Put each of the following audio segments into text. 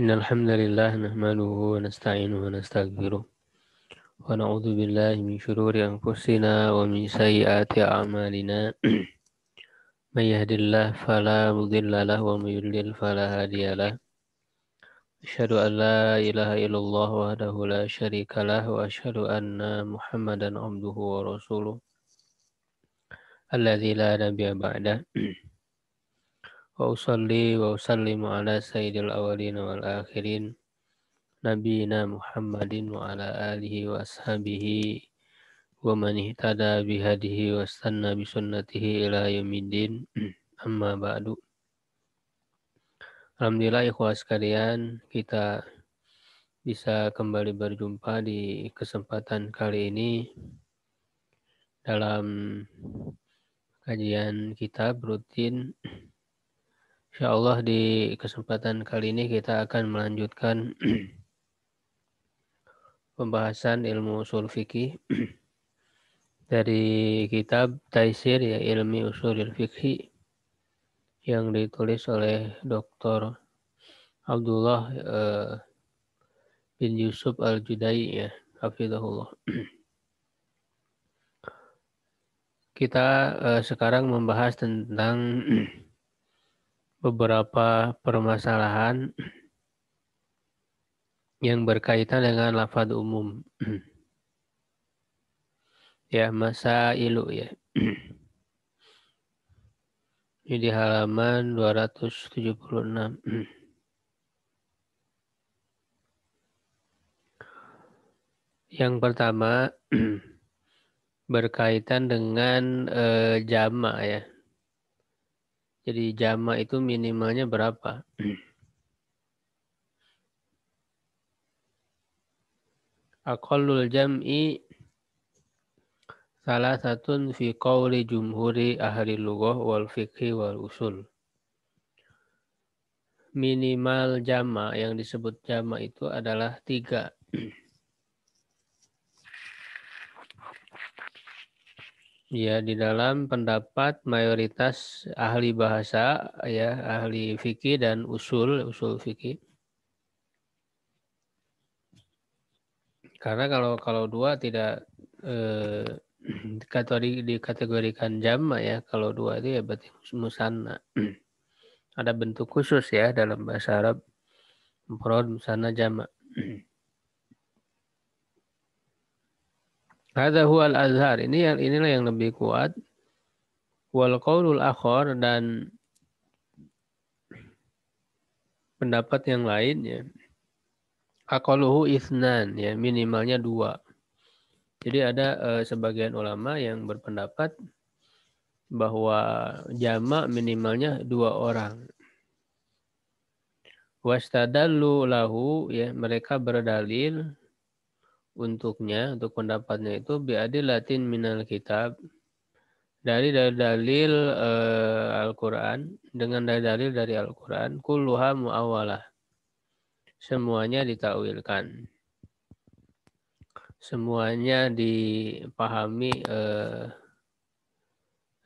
إن الحمد لله نحمده ونستعينه ونستغفره ونعوذ بالله من شرور أنفسنا ومن سيئات أعمالنا من يهد الله فلا مضل له ومن يضلل فلا هادي له أشهد أن لا إله إلا الله وحده لا شريك له وأشهد أن محمدا عبده ورسوله الذي لا نبي بعده wa usalli wa usallimu ala sayyidil wal akhirin nabiyina muhammadin wa ala alihi wa ashabihi wa man ihtada wa sanna bi sunnatihi ila amma ba'du Alhamdulillah ikhwah sekalian kita bisa kembali berjumpa di kesempatan kali ini dalam kajian kitab rutin Insya Allah di kesempatan kali ini kita akan melanjutkan pembahasan ilmu usul fikih dari kitab Taisir ya Ilmi usul Fikih yang ditulis oleh Dr. Abdullah eh, bin Yusuf Al-Judai ya, Hafizahullah. kita eh, sekarang membahas tentang beberapa permasalahan yang berkaitan dengan lafaz umum. ya, masa ilu ya. Ini di halaman 276. yang pertama berkaitan dengan e, jama ya jadi jama itu minimalnya berapa? Aqallul jam'i salah satu fi qawli jumhuri ahli lughah wal fiqhi wal usul. Minimal jama yang disebut jama itu adalah tiga. Ya, di dalam pendapat mayoritas ahli bahasa, ya, ahli fikih dan usul, usul fikih. Karena kalau kalau dua tidak eh, dikategorikan jama, ya, kalau dua itu ya berarti musanna. Ada bentuk khusus ya dalam bahasa Arab. Mufrad musanna jama. Hadza huwal azhar. Ini yang inilah yang lebih kuat. Wal qaulul akhar dan pendapat yang lain ya. Akaluhu isnan ya minimalnya dua. Jadi ada uh, sebagian ulama yang berpendapat bahwa jama' minimalnya dua orang. Wastadallu lahu ya mereka berdalil untuknya untuk pendapatnya itu biadil Latin minal kitab dari dalil uh, Al-Qur'an dengan dalil dari Al-Qur'an kulluha muawalah. Semuanya ditakwilkan. Semuanya dipahami uh,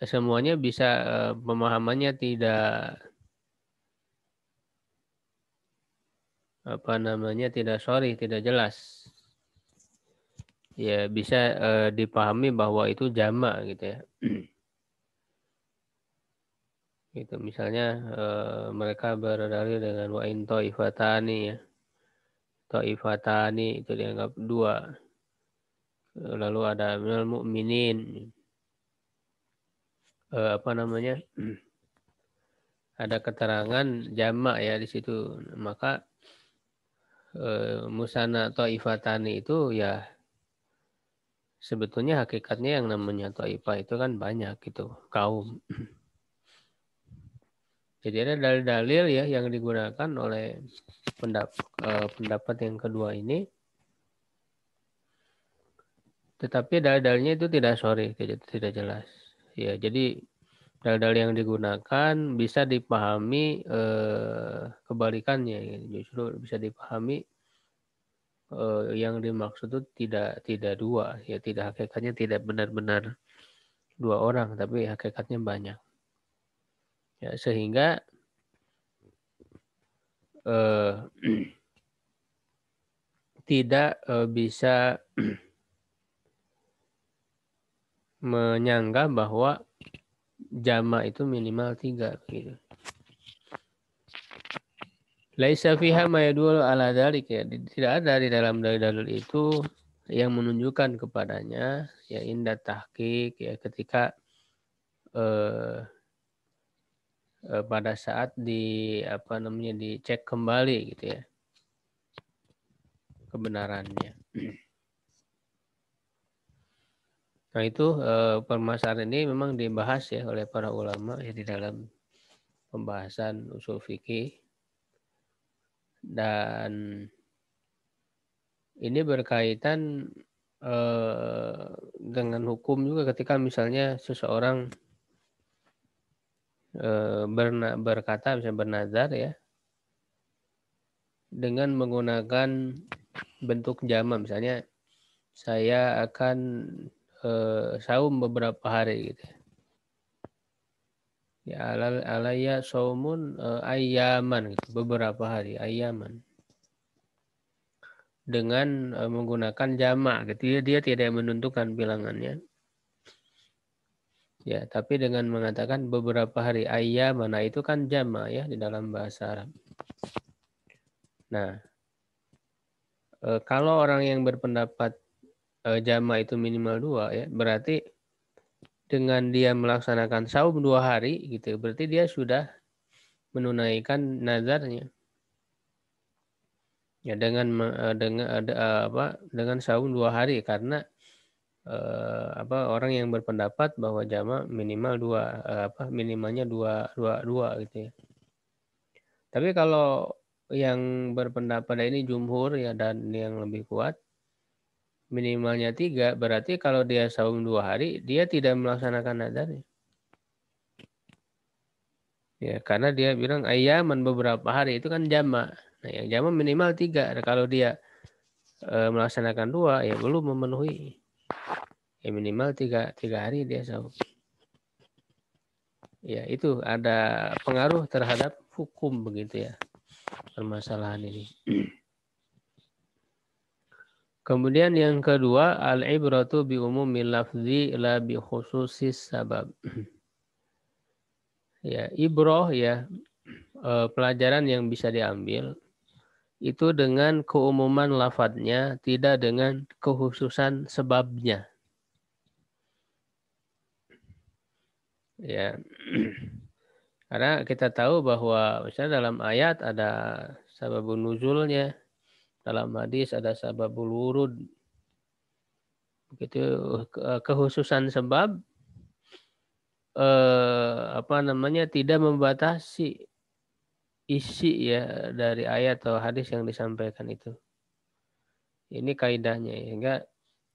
semuanya bisa uh, pemahamannya tidak apa namanya tidak sorry tidak jelas ya bisa uh, dipahami bahwa itu jamak gitu ya. gitu misalnya uh, mereka berdalil dengan wa in taifatani ya. ifatani itu dianggap dua. Lalu ada minal mu'minin. uh, apa namanya? ada keterangan jamak ya di situ. Maka Musana musana ifatani itu ya sebetulnya hakikatnya yang namanya Taifah itu kan banyak gitu kaum. Jadi ada dalil-dalil ya yang digunakan oleh eh, pendapat yang kedua ini. Tetapi dalil-dalilnya itu tidak sorry, tidak jelas. Ya, jadi dalil-dalil yang digunakan bisa dipahami eh, kebalikannya, justru bisa dipahami eh, yang dimaksud itu tidak tidak dua ya tidak hakikatnya tidak benar-benar dua orang tapi hakikatnya banyak ya sehingga eh, tidak eh, bisa menyangka bahwa jama itu minimal tiga gitu Laisa fiha mayadul ala dalik ya. Tidak ada di dalam dalil-dalil itu yang menunjukkan kepadanya ya indah tahqiq ya ketika eh, eh, pada saat di apa namanya dicek kembali gitu ya kebenarannya. Nah itu eh, permasalahan ini memang dibahas ya oleh para ulama ya di dalam pembahasan usul fikih dan ini berkaitan eh, dengan hukum juga ketika misalnya seseorang eh, berna, berkata misalnya bernazar ya dengan menggunakan bentuk jama misalnya saya akan eh, saum beberapa hari gitu ya ya alal alaya saumun e, ayaman gitu, beberapa hari ayaman dengan e, menggunakan jamak gitu dia, dia tidak menentukan bilangannya ya tapi dengan mengatakan beberapa hari ayaman nah itu kan jamak ya di dalam bahasa Arab nah e, kalau orang yang berpendapat jama itu minimal dua ya berarti dengan dia melaksanakan saum dua hari gitu berarti dia sudah menunaikan nazarnya ya dengan e, dengan e, e, apa dengan saum dua hari karena eh, apa orang yang berpendapat bahwa jama minimal dua eh, apa minimalnya dua dua dua gitu ya tapi kalau yang berpendapat ini jumhur ya dan yang lebih kuat minimalnya tiga, berarti kalau dia saum dua hari, dia tidak melaksanakan nadar Ya, karena dia bilang ayaman beberapa hari itu kan jama. Nah, yang jama minimal tiga. Nah, kalau dia e, melaksanakan dua, ya belum memenuhi. Ya minimal tiga, tiga hari dia saum. Ya, itu ada pengaruh terhadap hukum begitu ya permasalahan ini. Kemudian yang kedua, al-ibratu bi umumil lafzi la bi khususis sabab. ya, ibroh ya e, pelajaran yang bisa diambil itu dengan keumuman lafadznya, tidak dengan kehususan sebabnya. Ya. Karena kita tahu bahwa misalnya dalam ayat ada sababun nuzulnya, dalam hadis ada sababul wurud. Begitu eh, kehususan sebab eh, apa namanya tidak membatasi isi ya dari ayat atau hadis yang disampaikan itu. Ini kaidahnya sehingga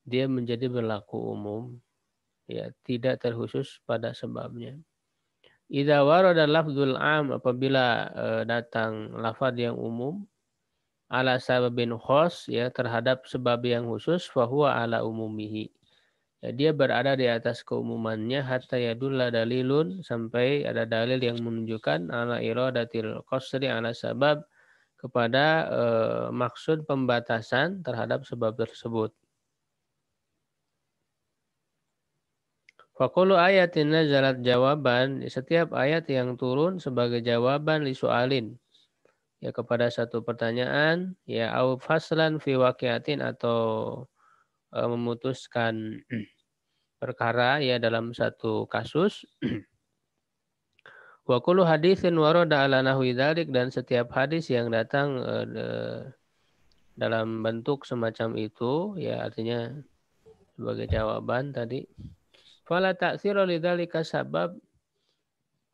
dia menjadi berlaku umum ya tidak terkhusus pada sebabnya. Idza warada lafzul am apabila eh, datang lafaz yang umum ala sababin khos ya terhadap sebab yang khusus fahuwa ala umumihi. Ya, dia berada di atas keumumannya hatta yadulla dalilun sampai ada dalil yang menunjukkan ala iradatil qasri ala sabab kepada eh, maksud pembatasan terhadap sebab tersebut. Fakulu ayatin nazalat jawaban, setiap ayat yang turun sebagai jawaban li alin ya kepada satu pertanyaan ya au faslan fi waqiatin atau e, memutuskan perkara ya dalam satu kasus wa kullu haditsin warada ala nahwi dzalik dan setiap hadis yang datang e, de, dalam bentuk semacam itu ya artinya sebagai jawaban tadi fala ta'siru lidzalika sabab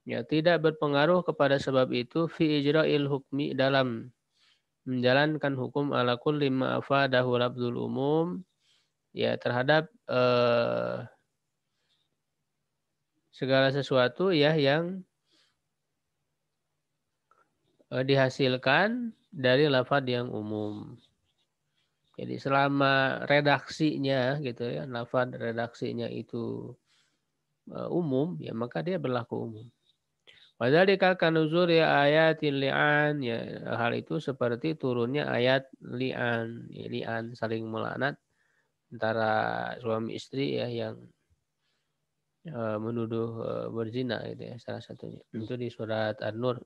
ya tidak berpengaruh kepada sebab itu fi ijra'il hukmi dalam menjalankan hukum ala kulli ma afadahu labdul umum ya terhadap eh, segala sesuatu ya yang eh, dihasilkan dari lafad yang umum. Jadi selama redaksinya gitu ya, lafad redaksinya itu eh, umum ya maka dia berlaku umum. Wadzalika ya ayat li'an ya hal itu seperti turunnya ayat li'an ya, li'an saling melaknat antara suami istri ya yang uh, menuduh uh, berzina gitu ya salah satunya itu di surat An-Nur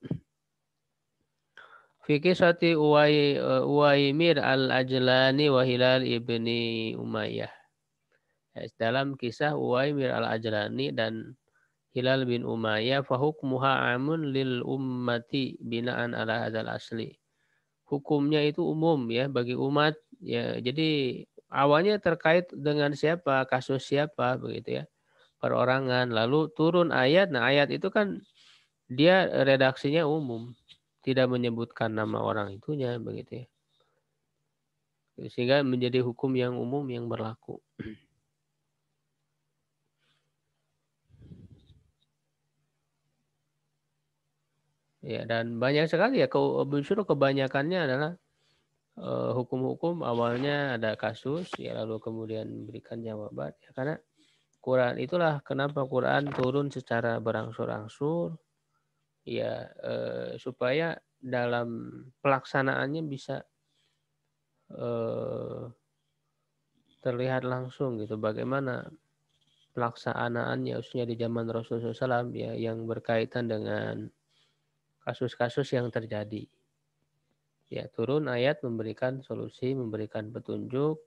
Fiki sati Uwai, e, Uwaimir al-Ajlani wa Hilal ibni Umayyah ya, dalam kisah Uwaimir al-Ajlani dan Hilal bin Umayyah fahukmuha amun lil ummati binaan ala hadzal asli. Hukumnya itu umum ya bagi umat ya. Jadi awalnya terkait dengan siapa, kasus siapa begitu ya. Perorangan lalu turun ayat. Nah, ayat itu kan dia redaksinya umum, tidak menyebutkan nama orang itunya begitu ya. Sehingga menjadi hukum yang umum yang berlaku. Ya, dan banyak sekali ya, ke, kebanyakannya adalah eh, hukum-hukum uh, awalnya ada kasus, ya lalu kemudian berikan jawaban. Ya, karena Quran itulah kenapa Quran turun secara berangsur-angsur, ya uh, supaya dalam pelaksanaannya bisa uh, terlihat langsung gitu bagaimana pelaksanaannya khususnya di zaman Rasulullah SAW ya yang berkaitan dengan kasus-kasus yang terjadi. Ya, turun ayat memberikan solusi, memberikan petunjuk,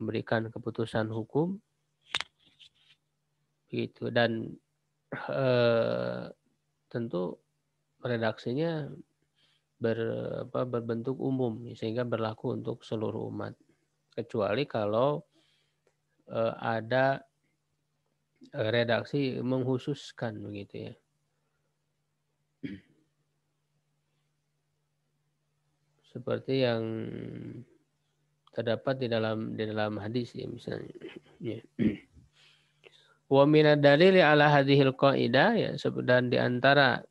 memberikan keputusan hukum. Begitu dan e, tentu redaksinya ber, apa, berbentuk umum sehingga berlaku untuk seluruh umat kecuali kalau e, ada eh, redaksi menghususkan begitu ya seperti yang terdapat di dalam di dalam hadis ya misalnya. Ya. Wa minad dalil ala hadhil qaidah ya dan di antara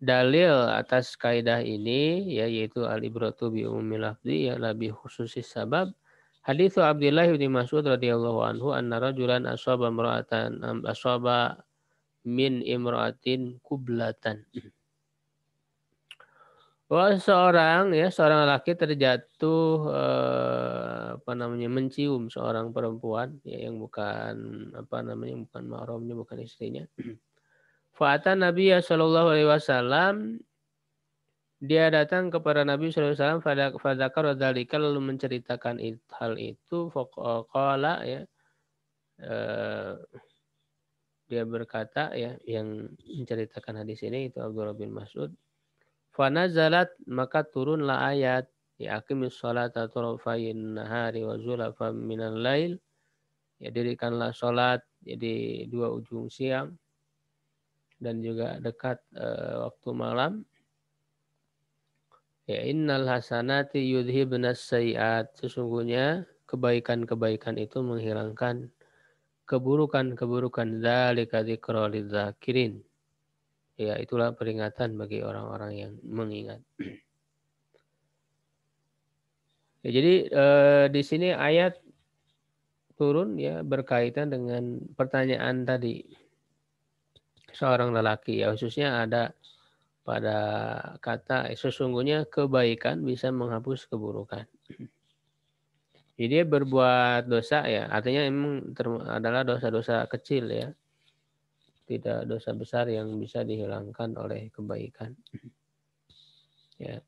dalil atas kaidah ini ya yaitu al ibratu bi ummi lafzi ya lebih khusus sebab hadis Abdullah bin Mas'ud radhiyallahu anhu anna rajulan asaba imra'atan asaba min imra'atin kublatan bahwa oh, seorang ya seorang laki terjatuh eh, apa namanya mencium seorang perempuan ya yang bukan apa namanya bukan mahramnya bukan istrinya. Fa'ata Nabi ya sallallahu Alaihi Wasallam dia datang kepada Nabi saw Alaihi Wasallam fadakar dzalika lalu menceritakan hal itu faqala eh, ya eh, dia berkata ya yang menceritakan hadis ini itu Abdullah bin Mas'ud Fanazalat maka turunlah ayat ya aqimis salata tarafayin nahari wa zulafan minal lail ya dirikanlah salat jadi ya, dua ujung siang dan juga dekat uh, waktu malam ya innal hasanati yudhibnas sayiat sesungguhnya kebaikan-kebaikan itu menghilangkan keburukan-keburukan dzalika kadi dzikra lidzakirin Ya, itulah peringatan bagi orang-orang yang mengingat. Ya, jadi eh, di sini ayat turun ya berkaitan dengan pertanyaan tadi seorang lelaki ya khususnya ada pada kata sesungguhnya kebaikan bisa menghapus keburukan. Jadi dia berbuat dosa ya artinya memang adalah dosa-dosa kecil ya tidak dosa besar yang bisa dihilangkan oleh kebaikan. Ya.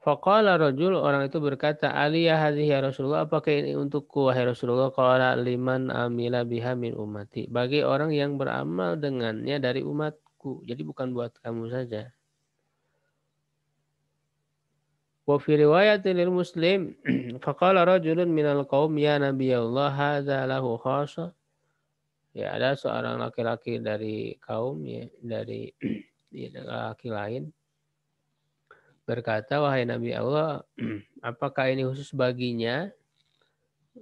Faqala rajul orang itu berkata, "Ali ya hadhihi ya Rasulullah, apakah ini untukku wahai Rasulullah?" Qala liman amila biha min ummati. Bagi orang yang beramal dengannya dari umatku. Jadi bukan buat kamu saja. Wa fi riwayatin lil Muslim, faqala rajulun minal qaum ya Nabi Allah, hadza lahu ya ada seorang laki-laki dari kaum ya dari ya, laki lain berkata wahai Nabi Allah apakah ini khusus baginya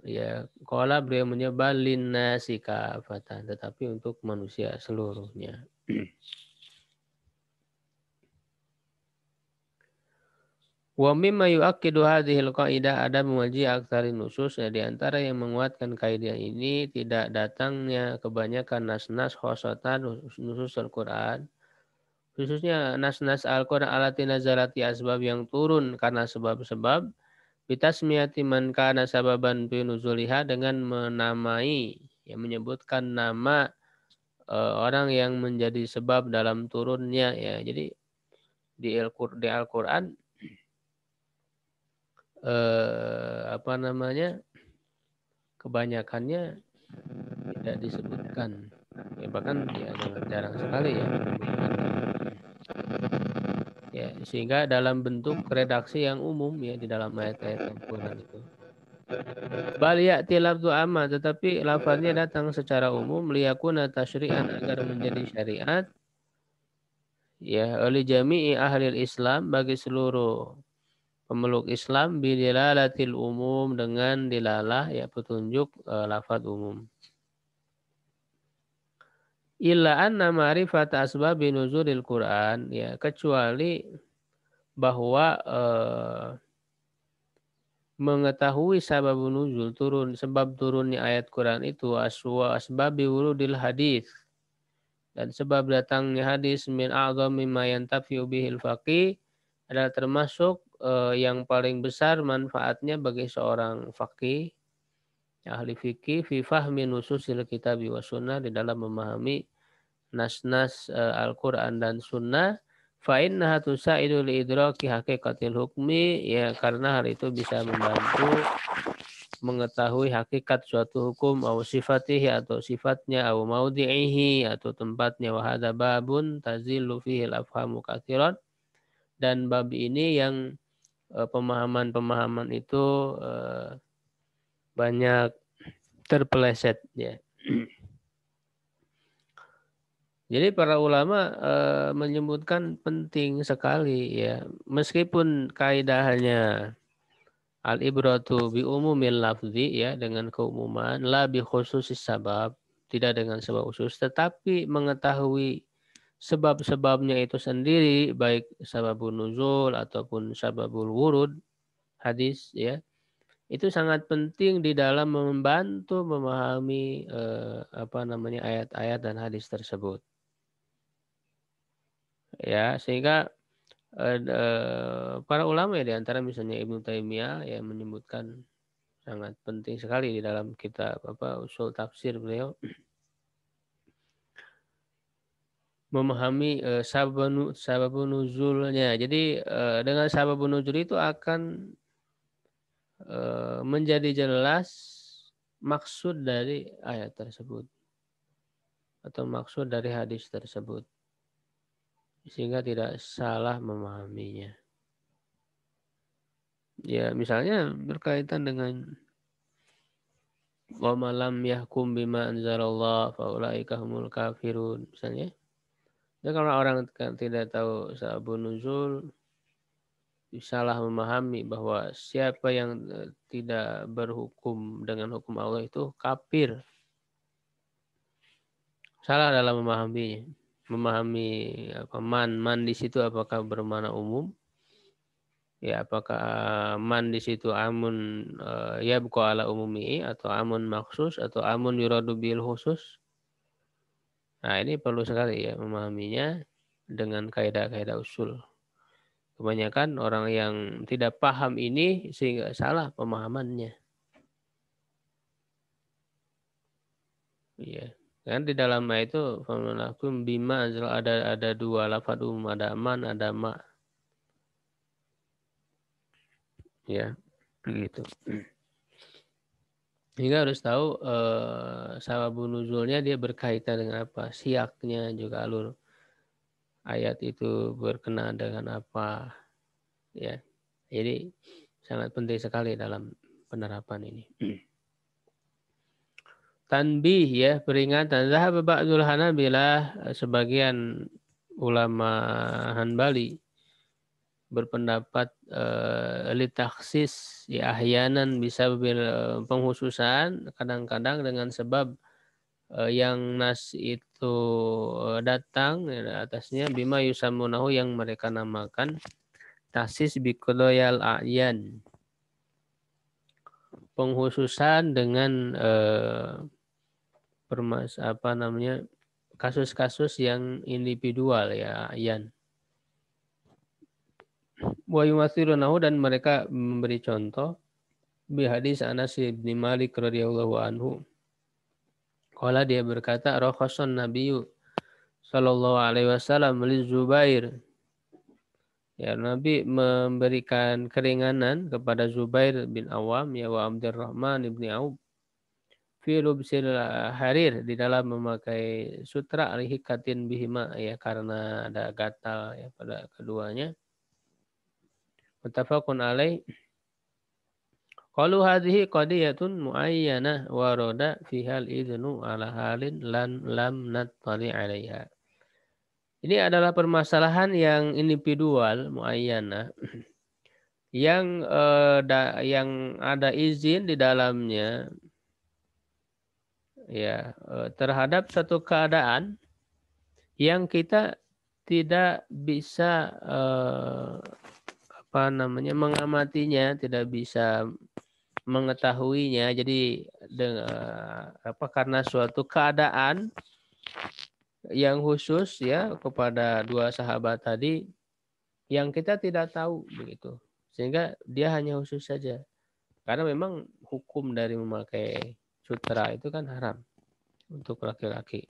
ya kola beliau menyebalin nasika fatan tetapi untuk manusia seluruhnya Wa mimma yu'akkidu al qaidah ada mewaji aksari nusus ya di antara yang menguatkan kaidah ini tidak datangnya kebanyakan nas-nas khosatan nusus Al-Qur'an khususnya nas-nas Al-Qur'an alati nazalati asbab yang turun karena sebab-sebab bitasmiyati man kana sababan fi nuzuliha dengan menamai yang menyebutkan nama uh, orang yang menjadi sebab dalam turunnya ya. Jadi di Al-Qur'an eh, apa namanya kebanyakannya tidak disebutkan ya bahkan ya sangat jarang sekali ya ya sehingga dalam bentuk redaksi yang umum ya di dalam ayat-ayat Al-Qur'an itu Baliak ya'ti tu amma tetapi lafaznya datang secara umum liyakuna tasyri'an agar menjadi syariat ya oleh jami'i ahli Islam bagi seluruh pemeluk Islam bidilalatil umum dengan dilalah ya petunjuk uh, eh, lafaz umum. Illa anna ma'rifat asbab nuzulil Quran ya kecuali bahwa uh, mengetahui sebab nuzul turun sebab turunnya ayat Quran itu aswa asbabi wurudil hadis dan sebab datangnya hadis min a'zami ma yantafi bihil faqih adalah termasuk eh, yang paling besar manfaatnya bagi seorang fakih ahli fikih fifah minusus sila kitab wa sunnah di dalam memahami nas-nas eh, al dan sunnah fa innaha idul li idraki haqiqatil hukmi ya karena hal itu bisa membantu mengetahui hakikat suatu hukum atau sifatnya atau sifatnya au maudi'ihi atau tempatnya wahada babun tazilu fihi al-afhamu dan bab ini yang Eh, pemahaman-pemahaman itu eh, banyak terpeleset ya. Jadi para ulama eh, menyebutkan penting sekali ya, meskipun kaidahnya al ibratu bi umumil lafzi ya dengan keumuman la bi khususis sabab tidak dengan sebab khusus tetapi mengetahui sebab-sebabnya itu sendiri baik sababun nuzul ataupun sababul wurud hadis ya itu sangat penting di dalam membantu memahami eh, apa namanya ayat-ayat dan hadis tersebut ya sehingga eh, para ulama ya diantara misalnya Ibnu Taimiyah yang menyebutkan sangat penting sekali di dalam kitab apa usul tafsir beliau memahami eh, uh, sababun sababun nuzulnya. Jadi uh, dengan sababun nuzul itu akan uh, menjadi jelas maksud dari ayat tersebut atau maksud dari hadis tersebut sehingga tidak salah memahaminya. Ya, misalnya berkaitan dengan wa malam yahkum bima anzalallah faulaika humul kafirun misalnya Ya kalau orang kan tidak tahu sabun nuzul, salah memahami bahwa siapa yang e, tidak berhukum dengan hukum Allah itu kapir. Salah dalam memahami, Memahami apa man, man di situ apakah bermana umum? Ya apakah e, man di situ amun uh, e, buka ala umumi atau amun maksus atau amun yuradu khusus? Nah, ini perlu sekali ya memahaminya dengan kaidah-kaidah usul. Kebanyakan orang yang tidak paham ini sehingga salah pemahamannya. Iya. Kan di dalamnya itu famanakum bima ada ada dua lafaz um ada man, ada ma. Ya, begitu. Sehingga harus tahu eh, sababu nuzulnya dia berkaitan dengan apa, siaknya juga alur ayat itu berkenaan dengan apa, ya. Jadi sangat penting sekali dalam penerapan ini. Tanbih ya peringatan. Zahab ba'dul hanabilah eh, sebagian ulama Hanbali berpendapat uh, eh, litaksis ya ahyanan bisa bil eh, penghususan kadang-kadang dengan sebab uh, yang nas itu uh, datang ya, atasnya bima yusamunahu yang mereka namakan tasis bikuloyal a'yan penghususan dengan uh, permas apa namanya kasus-kasus yang individual ya a'yan wa Nau dan mereka memberi contoh bi hadis Anas bin Malik radhiyallahu anhu. Kala dia berkata, "Rakhasan Nabiyyu sallallahu alaihi wasallam li Zubair." Ya, Nabi memberikan keringanan kepada Zubair bin Awam ya wa Abdurrahman bin Auf fi lubsil harir di dalam memakai sutra alihikatin bihima ya karena ada gatal ya pada keduanya Muttafaqun alaih. Qalu hadhihi qadiyatun muayyanah waroda fihal idnu ala halin lan lam nattali alaiha. Ini adalah permasalahan yang individual muayyana yang eh, da, yang ada izin di dalamnya ya eh, terhadap satu keadaan yang kita tidak bisa eh, apa namanya mengamatinya tidak bisa mengetahuinya jadi dengan eh, apa karena suatu keadaan yang khusus ya kepada dua sahabat tadi yang kita tidak tahu begitu sehingga dia hanya khusus saja karena memang hukum dari memakai sutra itu kan haram untuk laki-laki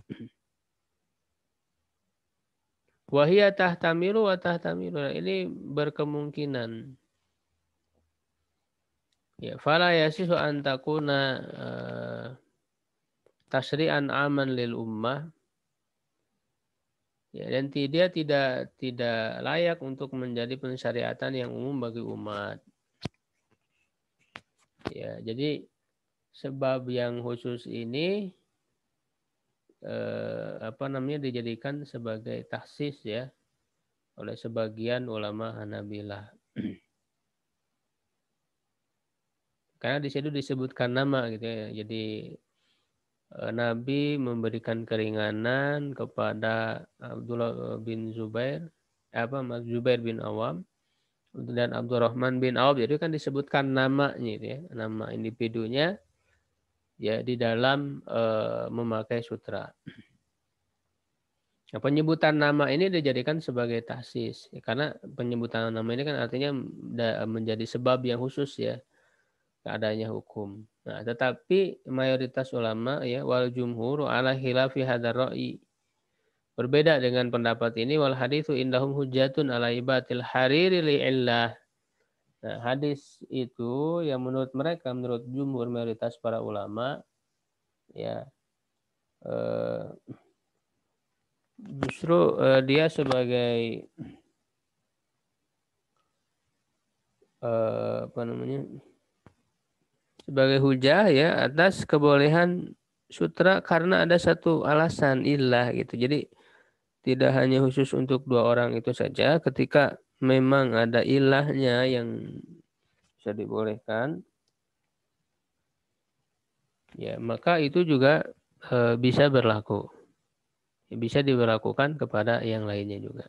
Wahia tahtamilu wa tahtamilu. Ini berkemungkinan. Ya, fala yasihu an takuna uh, tasri'an aman lil ummah. Ya, dan dia tidak tidak layak untuk menjadi pensyariatan yang umum bagi umat. Ya, jadi sebab yang khusus ini eh, apa namanya dijadikan sebagai tahsis ya oleh sebagian ulama Hanabilah. Karena di situ disebutkan nama gitu ya. Jadi eh, Nabi memberikan keringanan kepada Abdullah bin Zubair, eh, apa Mas Zubair bin Awam dan Abdurrahman bin Auf. Jadi kan disebutkan namanya, gitu ya, nama individunya ya di dalam e, memakai sutra. Nah, penyebutan nama ini dijadikan sebagai tasis ya, karena penyebutan nama ini kan artinya menjadi sebab yang khusus ya adanya hukum. Nah, tetapi mayoritas ulama ya wal jumhur ala khilafi hadzal Berbeda dengan pendapat ini wal hadithu indahum hujatun ala ibatil hariri li Nah, hadis itu yang menurut mereka, menurut jumhur mayoritas para ulama, ya eh, justru eh, dia sebagai eh, apa namanya sebagai hujah ya atas kebolehan sutra karena ada satu alasan ilah gitu. Jadi tidak hanya khusus untuk dua orang itu saja ketika memang ada ilahnya yang bisa dibolehkan, ya maka itu juga e, bisa berlaku, ya, bisa diberlakukan kepada yang lainnya juga.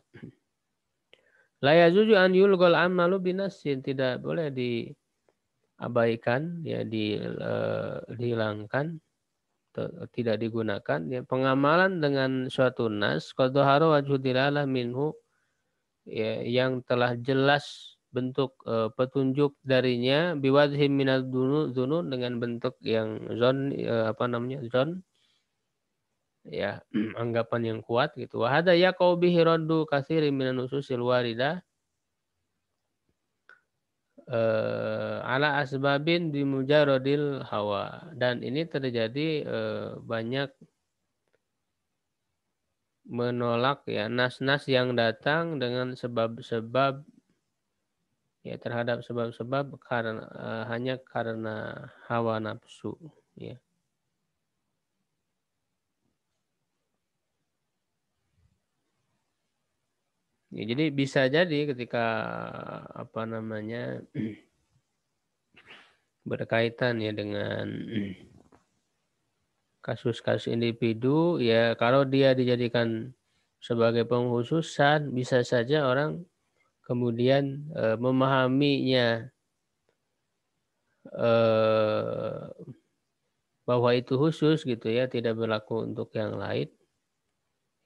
Layazuju an yulgol amalu binasin tidak boleh diabaikan, ya di, e, dihilangkan, tidak digunakan. Ya, pengamalan dengan suatu nas, kodoharo wajhudilalah minhu ya, yang telah jelas bentuk e, petunjuk darinya biwadhim dunu dunu dengan bentuk yang zon e, apa namanya zon ya hmm. anggapan yang kuat gitu wa hada yaqau bihi raddu katsirin minan nususil warida e, eh, ala asbabin bimujarodil hawa dan ini terjadi e, banyak menolak ya nas-nas yang datang dengan sebab-sebab ya terhadap sebab-sebab karena uh, hanya karena hawa nafsu ya. Ya, jadi bisa jadi ketika apa namanya berkaitan ya dengan kasus-kasus individu ya kalau dia dijadikan sebagai penghususan bisa saja orang kemudian e, memahaminya e, bahwa itu khusus gitu ya tidak berlaku untuk yang lain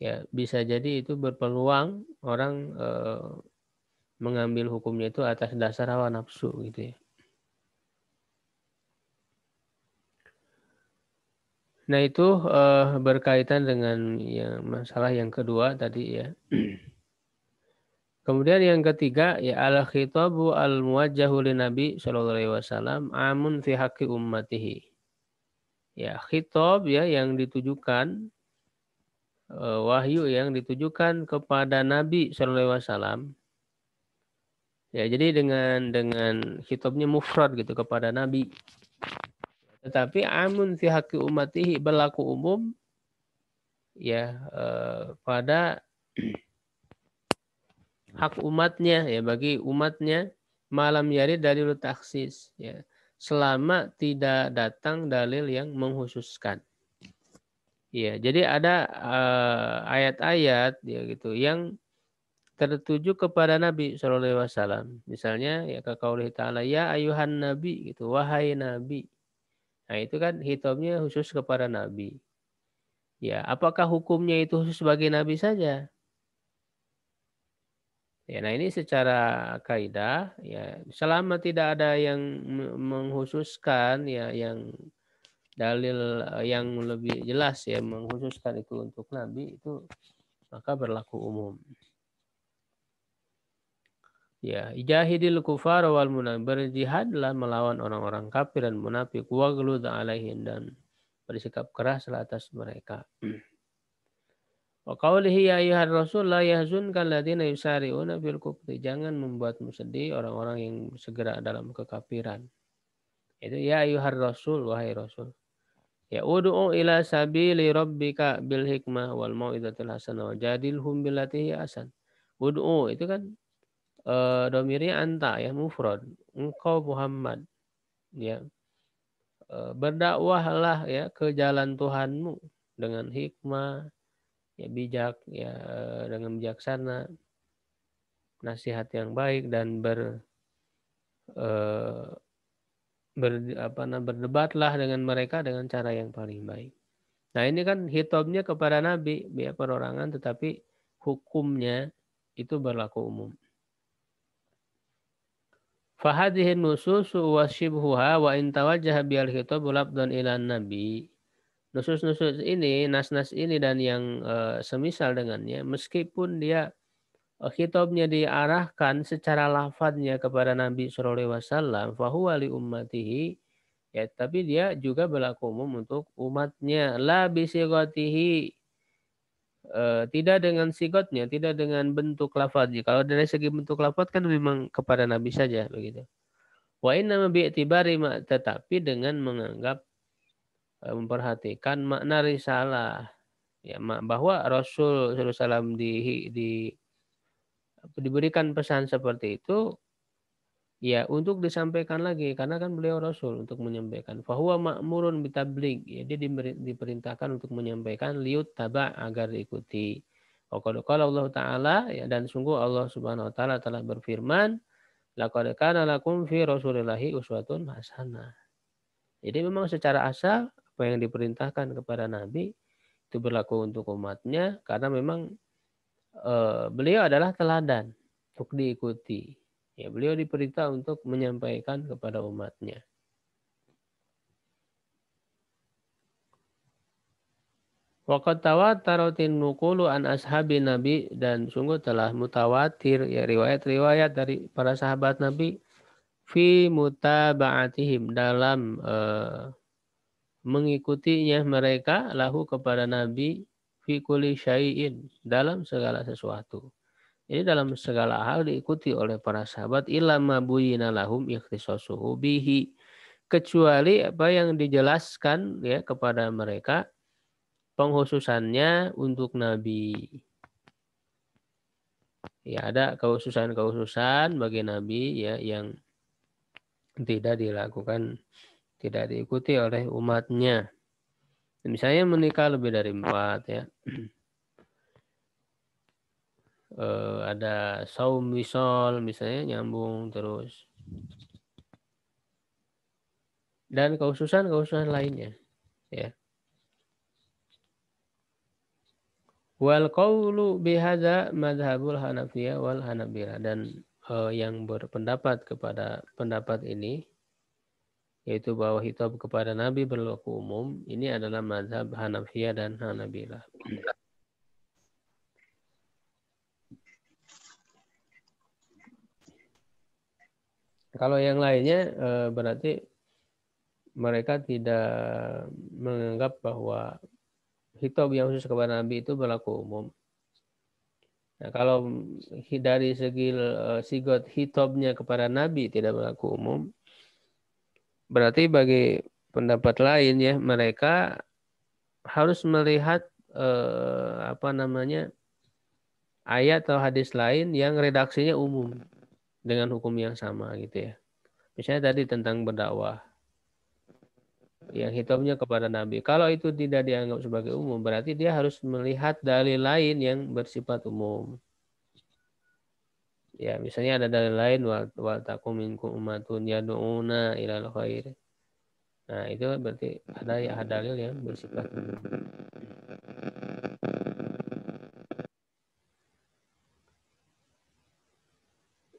ya bisa jadi itu berpeluang orang e, mengambil hukumnya itu atas dasar hawa nafsu gitu ya Nah, itu uh, berkaitan dengan yang masalah yang kedua tadi ya. Kemudian yang ketiga ya al khitabu al muwajjahu li nabi sallallahu alaihi wasallam amun fi haqqi ummatihi. Ya, khitab ya yang ditujukan uh, wahyu yang ditujukan kepada nabi sallallahu alaihi wasallam. Ya, jadi dengan dengan khitabnya mufrad gitu kepada nabi tetapi amun fi haqqi ummatihi berlaku umum ya uh, pada hak umatnya ya bagi umatnya malam yari dalil taksis ya selama tidak datang dalil yang menghususkan ya jadi ada eh, ayat-ayat uh, ya gitu yang tertuju kepada Nabi Shallallahu Alaihi Wasallam misalnya ya kakaulih taala ya ayuhan Nabi gitu wahai Nabi Nah, itu kan hitamnya khusus kepada nabi. Ya, apakah hukumnya itu khusus bagi nabi saja? Ya, nah ini secara kaidah ya selama tidak ada yang menghususkan ya yang dalil eh, yang lebih jelas ya menghususkan itu untuk nabi itu maka berlaku umum. Ya, jahidil kufar wal munafik. Berjihadlah melawan orang-orang kafir dan munafik. Waglud alaihim dan bersikap keraslah atas mereka. Wa qawlihi ya ayyuhar rasul la yahzunka alladziina yusari'una fil kufr Jangan membuatmu sedih orang-orang yang segera dalam kekafiran. Itu ya ayyuhar rasul wahai rasul. Ya ud'u ila sabili rabbika bil hikmah wal mau'izatil hasanah wajadilhum billati hi asan. Ud'u itu kan uh, eh, domirnya anta ya mufrad engkau Muhammad ya uh, berdakwahlah ya ke jalan Tuhanmu dengan hikmah ya bijak ya eh, dengan bijaksana nasihat yang baik dan ber eh, ber apa nah, berdebatlah dengan mereka dengan cara yang paling baik. Nah, ini kan hitobnya kepada nabi ya perorangan tetapi hukumnya itu berlaku umum. Fahadihin nusus wa shibhuha wa intawajah biar bihal khitab labdan nabi. Nusus-nusus ini, nas-nas ini dan yang uh, semisal dengannya meskipun dia uh, diarahkan secara lafadznya kepada Nabi saw alaihi wasallam fahuwa li ummatihi ya tapi dia juga berlaku umum untuk umatnya la bisigotihi, Eh, tidak dengan sigotnya, tidak dengan bentuk lafadznya. Kalau dari segi bentuk lafadz kan memang kepada Nabi saja begitu. Wa inna bi'tibari ma tetapi dengan menganggap eh, memperhatikan makna risalah ya bahwa Rasul SAW di, di diberikan pesan seperti itu ya untuk disampaikan lagi karena kan beliau rasul untuk menyampaikan bahwa makmurun bitablik ya dia diperintahkan untuk menyampaikan liut taba agar diikuti kalau Allah taala ya dan sungguh Allah subhanahu wa taala telah berfirman laqad kana lakum fi rasulillahi uswatun hasanah jadi memang secara asal apa yang diperintahkan kepada nabi itu berlaku untuk umatnya karena memang uh, beliau adalah teladan untuk diikuti Ya, beliau diperintah untuk menyampaikan kepada umatnya. Waqat tawatarotin nukulu an ashabi Nabi dan sungguh telah mutawatir ya riwayat-riwayat dari para sahabat Nabi fi mutaba'atihim dalam uh, mengikutinya mereka lahu kepada Nabi fi kulli syai'in dalam segala sesuatu. Jadi dalam segala hal diikuti oleh para sahabat ilama buyina lahum ikhtisasuhu bihi kecuali apa yang dijelaskan ya kepada mereka penghususannya untuk nabi. Ya ada kehususan-kehususan bagi nabi ya yang tidak dilakukan tidak diikuti oleh umatnya. Misalnya menikah lebih dari empat ya uh, ada saum wisol misalnya nyambung terus dan khususan khususan lainnya ya wal kaulu bihadza madhabul hanafiyah wal hanabila dan uh, yang berpendapat kepada pendapat ini yaitu bahwa hitab kepada Nabi berlaku umum ini adalah mazhab Hanafiyah dan Hanabila. Kalau yang lainnya eh, berarti mereka tidak menganggap bahwa hitab yang khusus kepada Nabi itu berlaku umum. Nah, kalau dari segi eh, sigot hitobnya kepada Nabi tidak berlaku umum, berarti bagi pendapat lain ya mereka harus melihat eh, apa namanya ayat atau hadis lain yang redaksinya umum dengan hukum yang sama gitu ya. Misalnya tadi tentang berdakwah yang hitamnya kepada Nabi. Kalau itu tidak dianggap sebagai umum, berarti dia harus melihat dalil lain yang bersifat umum. Ya, misalnya ada dalil lain wal taqum minkum ummatun yad'una ilal khair. Nah, itu berarti ada ya dalil yang bersifat umum.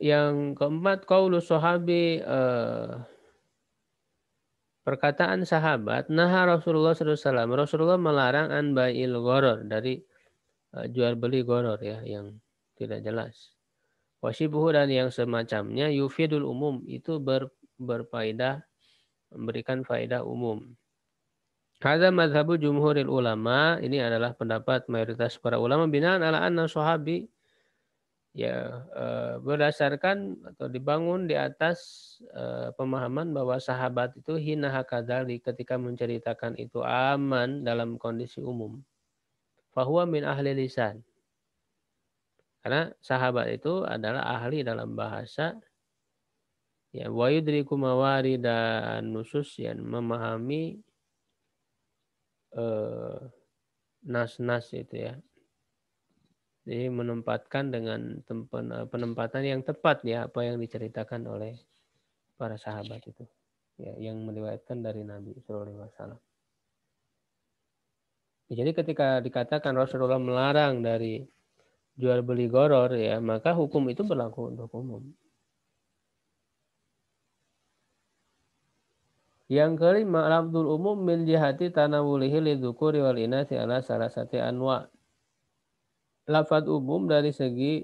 yang keempat qaulu sahabi eh, perkataan sahabat nah Rasulullah SAW Rasulullah melarang an bai'il dari eh, jual beli goror ya yang tidak jelas wasibuhu dan yang semacamnya yufidul umum itu ber, berfaedah memberikan faedah umum Kata madhabu jumhuril ulama. Ini adalah pendapat mayoritas para ulama binaan ala anna sahabi ya eh, berdasarkan atau dibangun di atas eh, pemahaman bahwa sahabat itu hina hakadali ketika menceritakan itu aman dalam kondisi umum. Fahuwa min ahli lisan. Karena sahabat itu adalah ahli dalam bahasa. Ya, wa yudriku mawari dan nusus yang memahami eh, nas-nas eh, itu ya jadi menempatkan dengan eh, penempatan yang tepat ya apa yang diceritakan oleh para sahabat itu ya yang meriwayatkan dari Nabi Shallallahu Alaihi Wasallam. Ya, jadi ketika dikatakan Rasulullah melarang dari jual beli goror ya maka hukum itu berlaku untuk umum. Yang kelima, lafzul umum min jihati tanawulihi lidhukuri wal inasi ala salah satu anwa lafat umum dari segi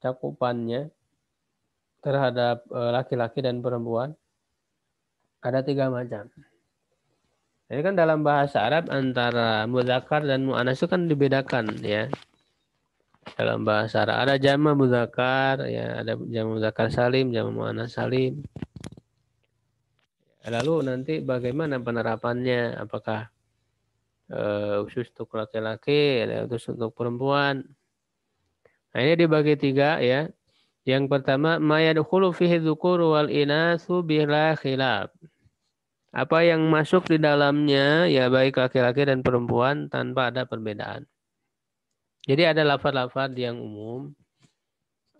cakupannya terhadap e, laki-laki dan perempuan ada tiga macam. Ini kan dalam bahasa Arab antara muzakar dan mu'anas itu kan dibedakan ya. Dalam bahasa Arab ada jama muzakar, ya ada jama muzakar salim, jama mu'anas salim. Lalu nanti bagaimana penerapannya? Apakah uh, khusus untuk laki-laki, ada untuk perempuan. Nah, ini dibagi tiga ya. Yang pertama, mayad fihi dzukur wal inasu bila khilab. Apa yang masuk di dalamnya ya baik laki-laki dan perempuan tanpa ada perbedaan. Jadi ada lafadz-lafadz yang umum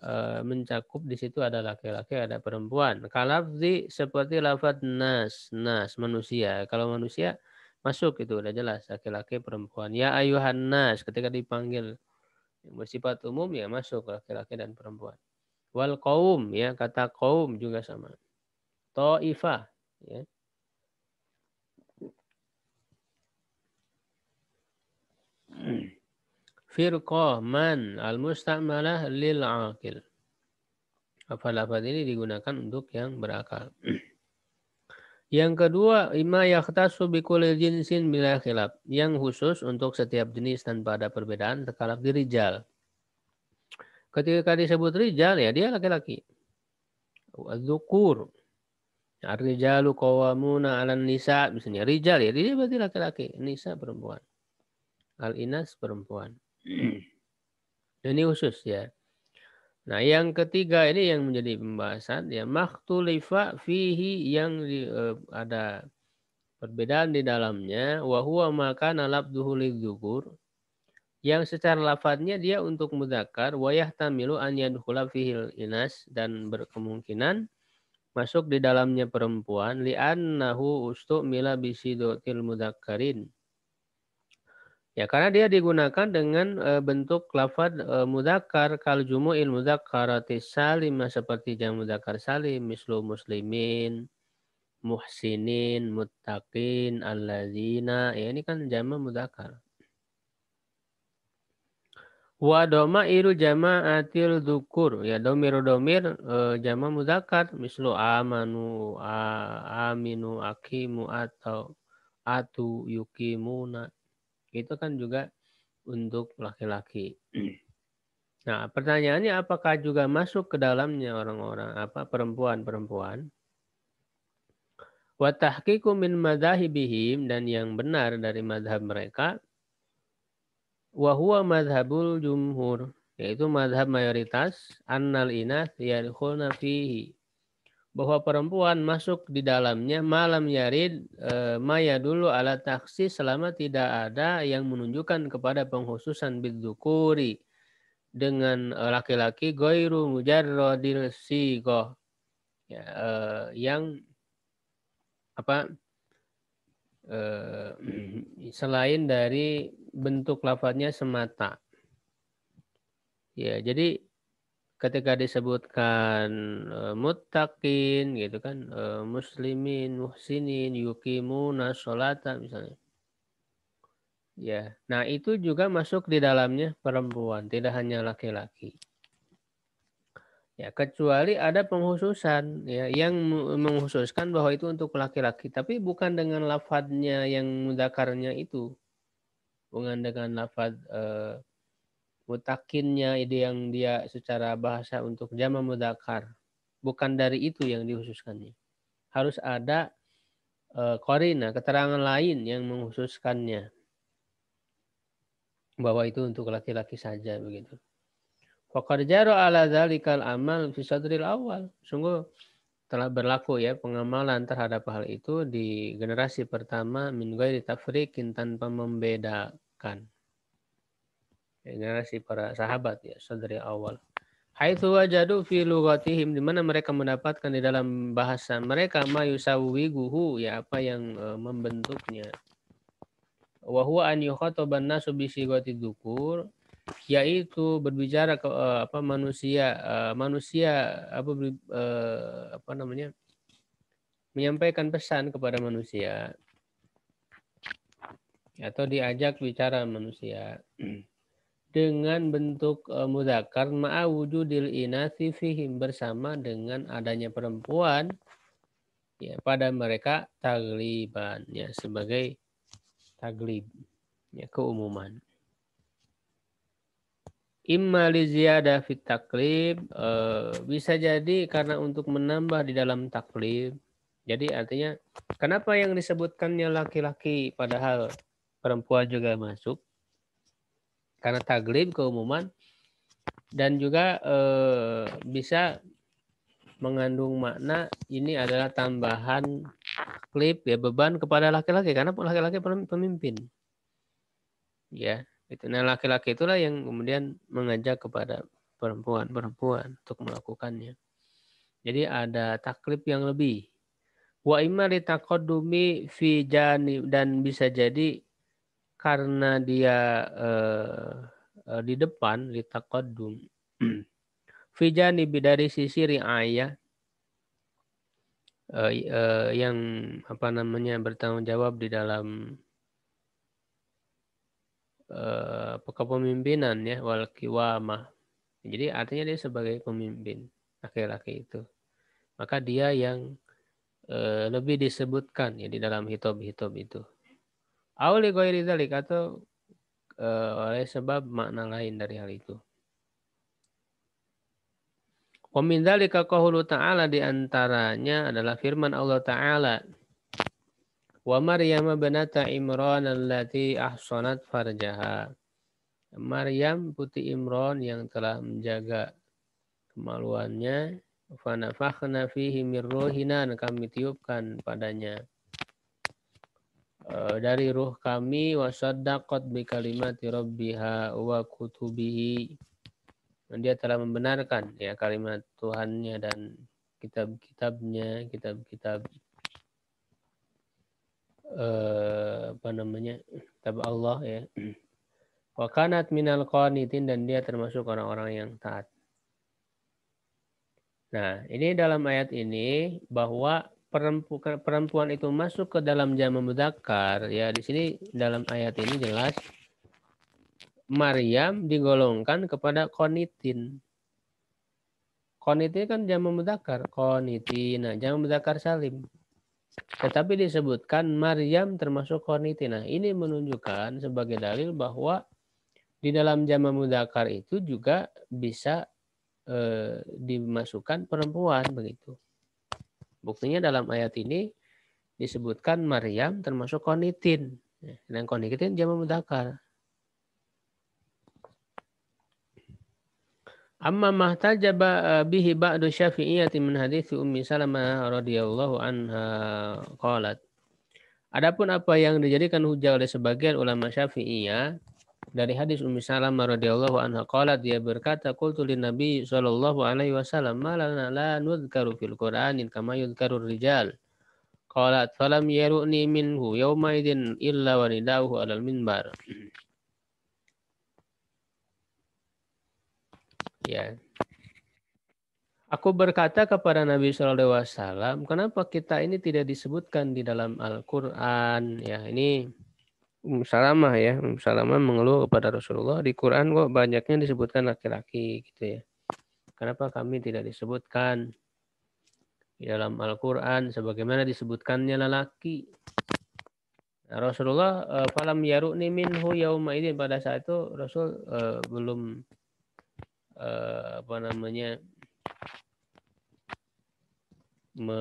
eh, mencakup di situ ada laki-laki, ada perempuan. Kalau seperti lafadz nas, nas manusia. Kalau manusia masuk itu udah jelas laki-laki perempuan ya ayuhan nas ketika dipanggil yang bersifat umum ya masuk laki-laki dan perempuan wal kaum ya kata kaum juga sama toifa ya firqah man al mustamalah lil aqil apa lafaz ini digunakan untuk yang berakal yang kedua, ima yakhtasu bi kulli jinsin bila khilaf, yang khusus untuk setiap jenis tanpa ada perbedaan terkalap di rijal. Ketika disebut rijal ya dia laki-laki. Dzukur. Ar-rijalu qawamuna 'alan nisa, misalnya rijal ya dia berarti laki-laki, nisa perempuan. Al-inas perempuan. Hmm. Ini khusus ya. Nah, yang ketiga ini yang menjadi pembahasan ya makhtulifa fihi yang di, uh, ada perbedaan di dalamnya wa huwa maka nalabduhu lidzukur yang secara lafadznya dia untuk mudzakkar wa yahtamilu an yadkhula fihil inas dan berkemungkinan masuk di dalamnya perempuan li'annahu ustu mila bisidotil mudzakkarin Ya, karena dia digunakan dengan e, bentuk lafad e, eh, mudakar kal jumu'il mudzakarati salimah seperti jam mudakar salim, mislu muslimin, muhsinin, muttaqin, allazina. Ya, ini kan jama mudakar. Wa doma iru atil dukur. Ya, domiru domir e, eh, jama mudakar, mislu amanu, a, aminu, akimu, atau atu, yukimuna itu kan juga untuk laki-laki. Hmm. Nah, pertanyaannya apakah juga masuk ke dalamnya orang-orang apa perempuan-perempuan? Wa tahqiqu min madzahibihim dan yang benar dari madhab mereka wa huwa jumhur yaitu madhab mayoritas annal inath yadkhulna fihi bahwa perempuan masuk di dalamnya malam yarid e, maya dulu ala taksi selama tidak ada yang menunjukkan kepada penghususan bidzukuri dengan eh, laki-laki goiru mujarrodil sigo ya, e, yang apa e, selain dari bentuk lafadznya semata ya jadi ketika disebutkan uh, muttaqin gitu kan uh, muslimin muhsinin yuqimuna sholata misalnya ya nah itu juga masuk di dalamnya perempuan tidak hanya laki-laki ya kecuali ada penghususan ya yang menghususkan bahwa itu untuk laki-laki tapi bukan dengan lafadznya yang mudakarnya itu bukan dengan lafadz eh, mutakinnya ide yang dia secara bahasa untuk jama mudakar bukan dari itu yang dihususkannya harus ada e, korina nah, keterangan lain yang menghususkannya bahwa itu untuk laki-laki saja begitu Fakar jaro ala dalikal amal fi awal. Sungguh telah berlaku ya pengamalan terhadap hal itu di generasi pertama min ghairi tafriqin tanpa membedakan generasi para sahabat ya dari awal. Haitsu wajadu fi lughatihim di mana mereka mendapatkan di dalam bahasa mereka ma yusawwiguhu ya apa yang e, membentuknya. Wa huwa an yukhataban nasu bi sigati dzukur yaitu berbicara ke e, apa manusia e, manusia apa apa namanya menyampaikan pesan kepada manusia atau diajak bicara manusia. dengan bentuk uh, eh, muzakar ma'a wujudil inasi fihim bersama dengan adanya perempuan ya pada mereka tagliban ya sebagai taglib ya keumuman imma li fit taklib eh, bisa jadi karena untuk menambah di dalam taklib jadi artinya kenapa yang disebutkannya laki-laki padahal perempuan juga masuk karena taglim keumuman dan juga eh, bisa mengandung makna ini adalah tambahan klip ya beban kepada laki-laki karena pun laki-laki pemimpin ya itu nah laki-laki itulah yang kemudian mengajak kepada perempuan-perempuan untuk melakukannya jadi ada taklip yang lebih wa imma fi dan bisa jadi karena dia eh, eh, di depan litaqaddum fijani dari sisi riayah eh, eh, yang apa namanya bertanggung jawab di dalam eh, kepemimpinan ya wal kiwama jadi artinya dia sebagai pemimpin laki-laki itu maka dia yang eh, lebih disebutkan ya di dalam hitob-hitob itu Auli ghairi dzalik atau uh, oleh sebab makna lain dari hal itu. Wamin min kohulu ta'ala diantaranya adalah firman Allah Ta'ala Wa Maryam banata Imran allati ahsanat farjaha. Maryam putri Imran yang telah menjaga kemaluannya. Fanafakhna fihi min kami tiupkan padanya Eh, dari ruh kami wasadakat bi kalimati rabbiha wa kutubihi dia telah membenarkan ya kalimat Tuhannya dan kitab-kitabnya kitab-kitab uh, apa namanya kitab Allah ya wa kanat minal qanitin dan dia termasuk orang-orang yang taat nah ini dalam ayat ini bahwa perempuan itu masuk ke dalam jamu mudakar ya di sini dalam ayat ini jelas Maryam digolongkan kepada konitin. Konitin kan jamu mudakar, nah jamu mudakar salim. Tetapi disebutkan Maryam termasuk konitin. Nah, ini menunjukkan sebagai dalil bahwa di dalam jamu mudakar itu juga bisa eh, dimasukkan perempuan begitu. Buktinya dalam ayat ini disebutkan Maryam termasuk konitin. Dan konitin dia memudakar. Amma mahtajaba eh, bihi ba'du syafi'iyati min hadis Ummi Salamah radhiyallahu anha qalat. Adapun apa yang dijadikan hujah oleh sebagian ulama Syafi'iyah dari hadis Ummi Salamah radhiyallahu anha qalat dia berkata qultu lin Nabi sallallahu alaihi wasallam malana la nuzkaru fil Qur'anin kama yuzkaru rijal qalat falam yaru'ni minhu yawma idin illa wa nidahu alal minbar ya Aku berkata kepada Nabi Shallallahu Alaihi Wasallam, kenapa kita ini tidak disebutkan di dalam Al-Quran? Ya, ini Um Salamah ya, Um Salamah mengeluh kepada Rasulullah di Quran kok banyaknya disebutkan laki-laki gitu ya. Kenapa kami tidak disebutkan di dalam Al-Qur'an sebagaimana disebutkannya lelaki? Nah, Rasulullah eh, falam yarukni minhu yauma ini pada saat itu Rasul uh, belum uh, apa namanya me,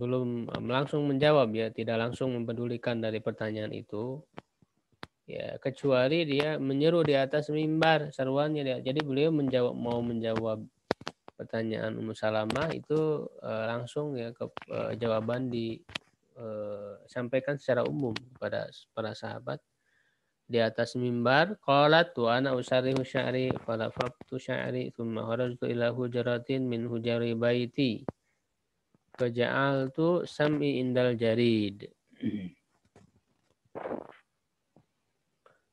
belum langsung menjawab ya, tidak langsung mempedulikan dari pertanyaan itu. Ya, kecuali dia menyeru di atas mimbar seruannya dia. Jadi beliau menjawab mau menjawab pertanyaan Ummu Salamah itu uh, langsung ya ke uh, jawaban disampaikan eh, sampaikan secara umum kepada para sahabat di atas mimbar qalat wa ana usari sya'ri falafaqtu sya'ri thumma kharajtu ila hujratin min hujari baiti tu sam'i indal jarid. Mm-hmm.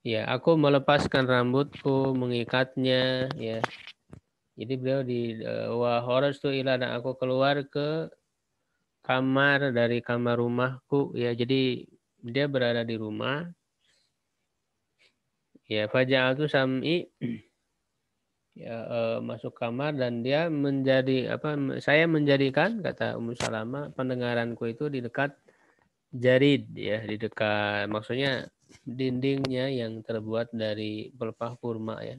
Ya, aku melepaskan rambutku, mengikatnya, ya. Jadi beliau di eh, wa tu ila dan aku keluar ke kamar dari kamar rumahku ya. Jadi dia berada di rumah. Ya, tu sam'i mm ya, uh, masuk kamar dan dia menjadi apa saya menjadikan kata Ummu Salama pendengaranku itu di dekat jarid ya di dekat maksudnya dindingnya yang terbuat dari pelepah kurma ya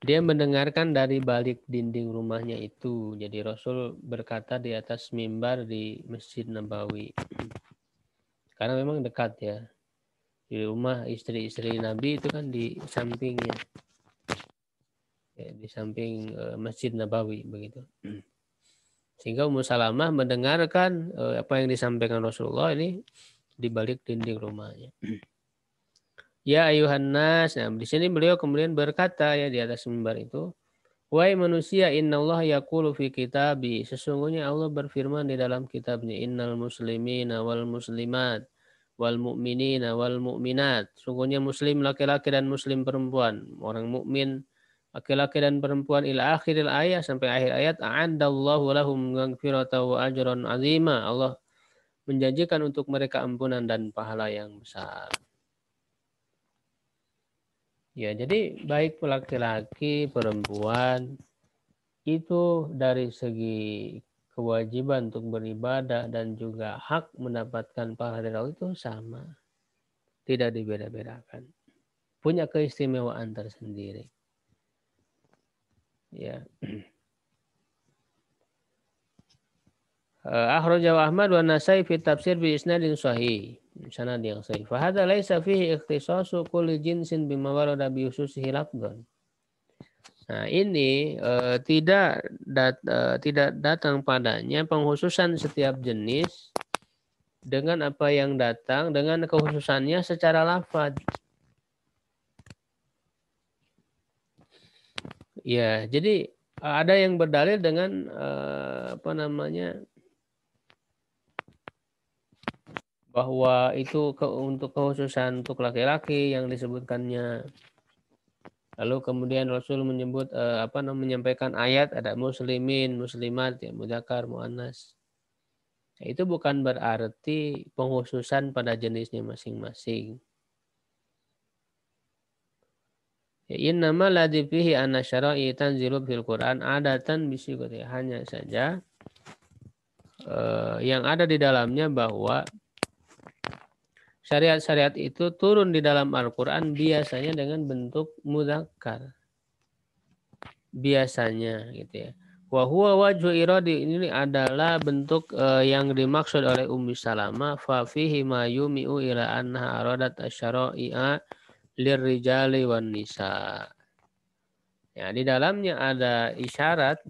dia mendengarkan dari balik dinding rumahnya itu jadi Rasul berkata di atas mimbar di Masjid Nabawi karena memang dekat ya di rumah istri-istri Nabi itu kan di sampingnya ya, di samping eh, Masjid Nabawi begitu hmm. sehingga Ummu Salamah mendengarkan eh, apa yang disampaikan Rasulullah ini di balik dinding rumahnya hmm. ya ayuhan nas nah di sini beliau kemudian berkata ya di atas mimbar itu Wahai manusia, inna Allah ya fi kitabi. Sesungguhnya Allah berfirman di dalam kitabnya, innal muslimin awal muslimat wal mu'minina wal mu'minat. Sungguhnya muslim laki-laki dan muslim perempuan. Orang mukmin laki-laki dan perempuan ila akhiril ayat sampai akhir ayat a'andallahu lahum maghfirata wa ajran azima. Allah menjanjikan untuk mereka ampunan dan pahala yang besar. Ya, jadi baik laki-laki, perempuan itu dari segi kewajiban untuk beribadah dan juga hak mendapatkan pahala dari Allah itu sama. Tidak dibeda-bedakan. Punya keistimewaan tersendiri. Ya. Eh, akhrajahu Ahmad wa Nasai fi tafsir bi isnadin sahih. Sanad yang sahih. Fa hadza laisa fihi ikhtisasu kulli jinsin bima warada bi lafdhan. Nah, ini uh, tidak dat, uh, tidak datang padanya penghususan setiap jenis dengan apa yang datang dengan kehususannya secara lafaz. Ya, jadi eh, ada yang berdalil dengan uh, apa namanya bahwa itu ke, untuk kehususan untuk laki-laki yang disebutkannya Lalu kemudian Rasul menyebut uh, apa namanya menyampaikan ayat ada muslimin, muslimat, ya mudzakkar, muannas. Ya, itu bukan berarti penghususan pada jenisnya masing-masing. Ya innama ladzi fihi anna syara'i tanzilu fil Qur'an adatan bisyukur. Hanya saja uh, yang ada di dalamnya bahwa syariat-syariat itu turun di dalam Al-Quran biasanya dengan bentuk mudakar. Biasanya gitu ya. Wahuwa iradi ini adalah bentuk uh, yang dimaksud oleh Ummi Salama. Fafihi ma yumi'u ila anha aradat asyaro'i'a lirrijali wan nisa. Ya, di dalamnya ada isyarat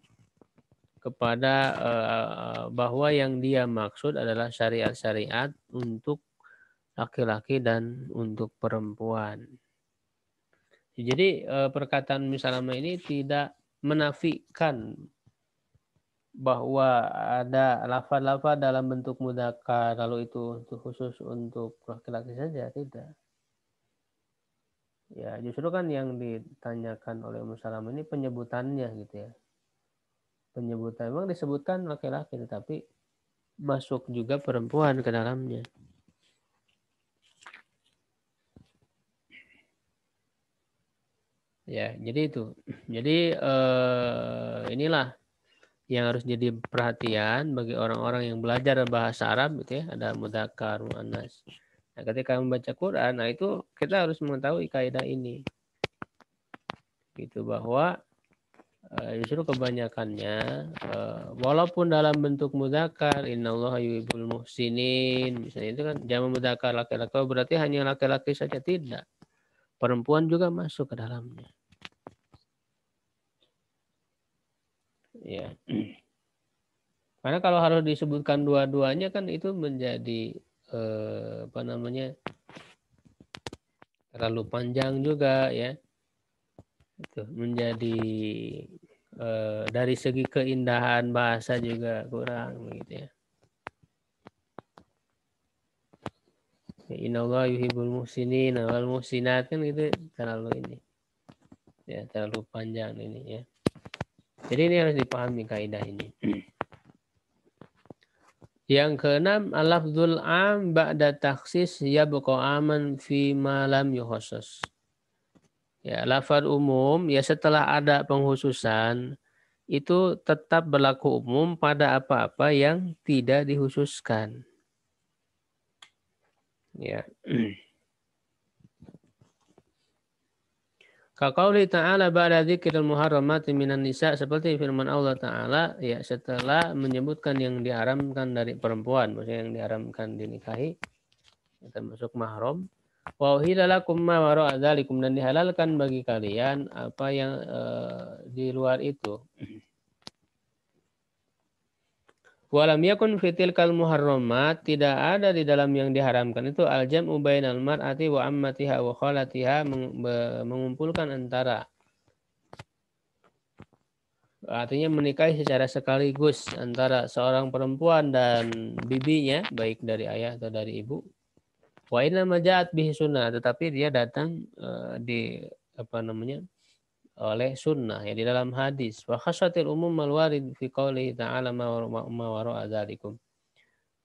kepada uh, bahwa yang dia maksud adalah syariat-syariat untuk laki-laki dan untuk perempuan. Jadi eh, perkataan misalnya ini tidak menafikan bahwa ada lafal-lafal dalam bentuk mudaka lalu itu untuk khusus untuk laki-laki saja tidak ya justru kan yang ditanyakan oleh Musalam ini penyebutannya gitu ya penyebutan memang disebutkan laki-laki tetapi masuk juga perempuan ke dalamnya ya jadi itu jadi eh, inilah yang harus jadi perhatian bagi orang-orang yang belajar bahasa Arab gitu ya ada mudakar muannas nah ketika membaca Quran nah itu kita harus mengetahui kaidah ini gitu bahwa eh, justru kebanyakannya eh, walaupun dalam bentuk mudakar innallaha yuhibbul muhsinin misalnya itu kan jama mudakar laki-laki oh, berarti hanya laki-laki saja tidak perempuan juga masuk ke dalamnya Ya. Karena kalau harus disebutkan dua-duanya kan itu menjadi eh, apa namanya terlalu panjang juga ya. Itu menjadi eh, dari segi keindahan bahasa juga kurang begitu ya. ya Inallah yuhibul muhsinin wal muhsinat kan gitu terlalu ini. Ya, terlalu panjang ini ya. Jadi ini harus dipahami kaidah ini. Hmm. Yang keenam, alafzul am ba'da taksis ya buka aman fi malam yuhusus. Ya, lafad umum, ya setelah ada penghususan, itu tetap berlaku umum pada apa-apa yang tidak dihususkan. Ya. Hmm. Kaqauli ta'ala ba'da dzikril muharramati minan nisa seperti firman Allah taala ya setelah menyebutkan yang diharamkan dari perempuan maksudnya yang diharamkan dinikahi ya, termasuk mahram wa hilalakum ma wara'a dzalikum dan dihalalkan bagi kalian apa yang uh, di luar itu Walam yakun fitil kal muharramat tidak ada di dalam yang diharamkan itu al jam'u bainal mar'ati wa ammatiha wa khalatiha mengumpulkan antara artinya menikahi secara sekaligus antara seorang perempuan dan bibinya baik dari ayah atau dari ibu wa inna majat bihi sunnah tetapi dia datang eh, di apa namanya oleh sunnah ya di dalam hadis wa khasatil umum mal warid fi qouli ta'ala ma wara'a dzalikum.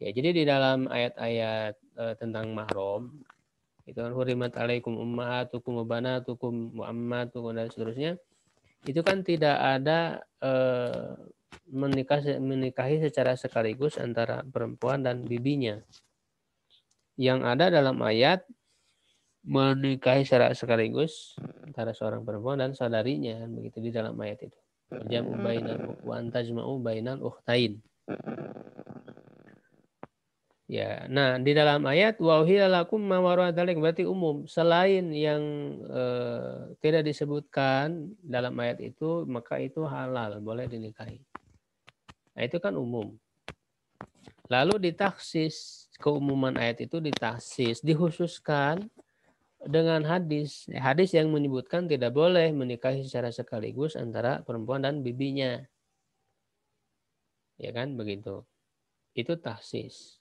Ya, jadi di dalam ayat-ayat uh, tentang mahram itu kan hurimat alaikum ummahatukum wa banatukum wa ammatukum dan seterusnya. Itu kan tidak ada uh, menikah menikahi secara sekaligus antara perempuan dan bibinya. Yang ada dalam ayat menikahi secara sekaligus antara seorang perempuan dan saudarinya kan begitu di dalam ayat itu jam bainal wa antajma'u bainal ukhtain ya nah di dalam ayat wa lakum ma berarti umum selain yang eh, tidak disebutkan dalam ayat itu maka itu halal boleh dinikahi nah, itu kan umum lalu ditaksis keumuman ayat itu ditaksis dikhususkan dengan hadis. Hadis yang menyebutkan tidak boleh menikahi secara sekaligus antara perempuan dan bibinya. Ya kan begitu. Itu tahsis.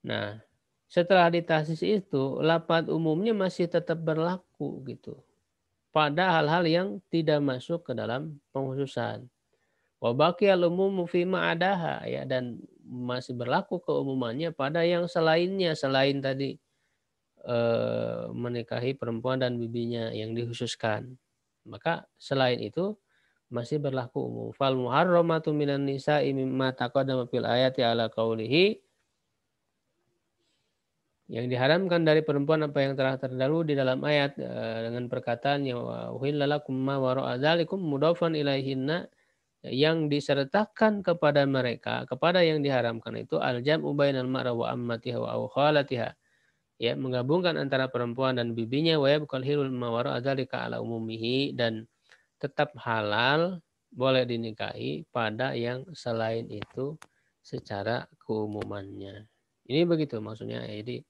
Nah, setelah ditahsis itu, lapat umumnya masih tetap berlaku gitu. Pada hal-hal yang tidak masuk ke dalam penghususan. Wabaki al-umum fima adaha ya dan masih berlaku keumumannya pada yang selainnya selain tadi Eh, menikahi perempuan dan bibinya yang dihususkan. Maka selain itu masih berlaku umum. Fal muharramatu minan nisa'i mimma taqaddama fil ayati ala qaulihi yang diharamkan dari perempuan apa yang telah terdahulu di dalam ayat eh, dengan perkataan yang uhillalakum ma wara'a dzalikum mudafan ilaihinna yang disertakan kepada mereka kepada yang diharamkan itu aljam ubainal ma'ra wa ammatiha wa khalatiha ya menggabungkan antara perempuan dan bibinya wa yabqal hirul azali adzalika ala umumihi dan tetap halal boleh dinikahi pada yang selain itu secara keumumannya. Ini begitu maksudnya. Jadi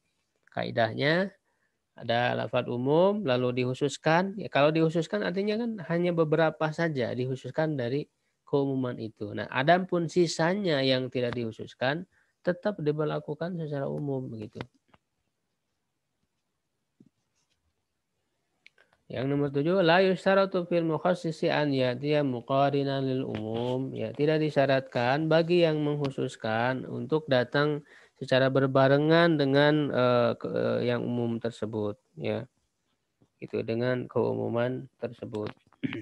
kaidahnya ada lafat umum lalu dihususkan. Ya, kalau dihususkan artinya kan hanya beberapa saja dihususkan dari keumuman itu. Nah, adapun sisanya yang tidak dihususkan tetap diberlakukan secara umum begitu. Yang nomor tujuh, la yusyaratu fil mukhasisi an ya'tiya muqarinan lil umum. Ya, tidak disyaratkan bagi yang menghususkan untuk datang secara berbarengan dengan uh, ke, uh, yang umum tersebut, ya. Itu dengan keumuman tersebut.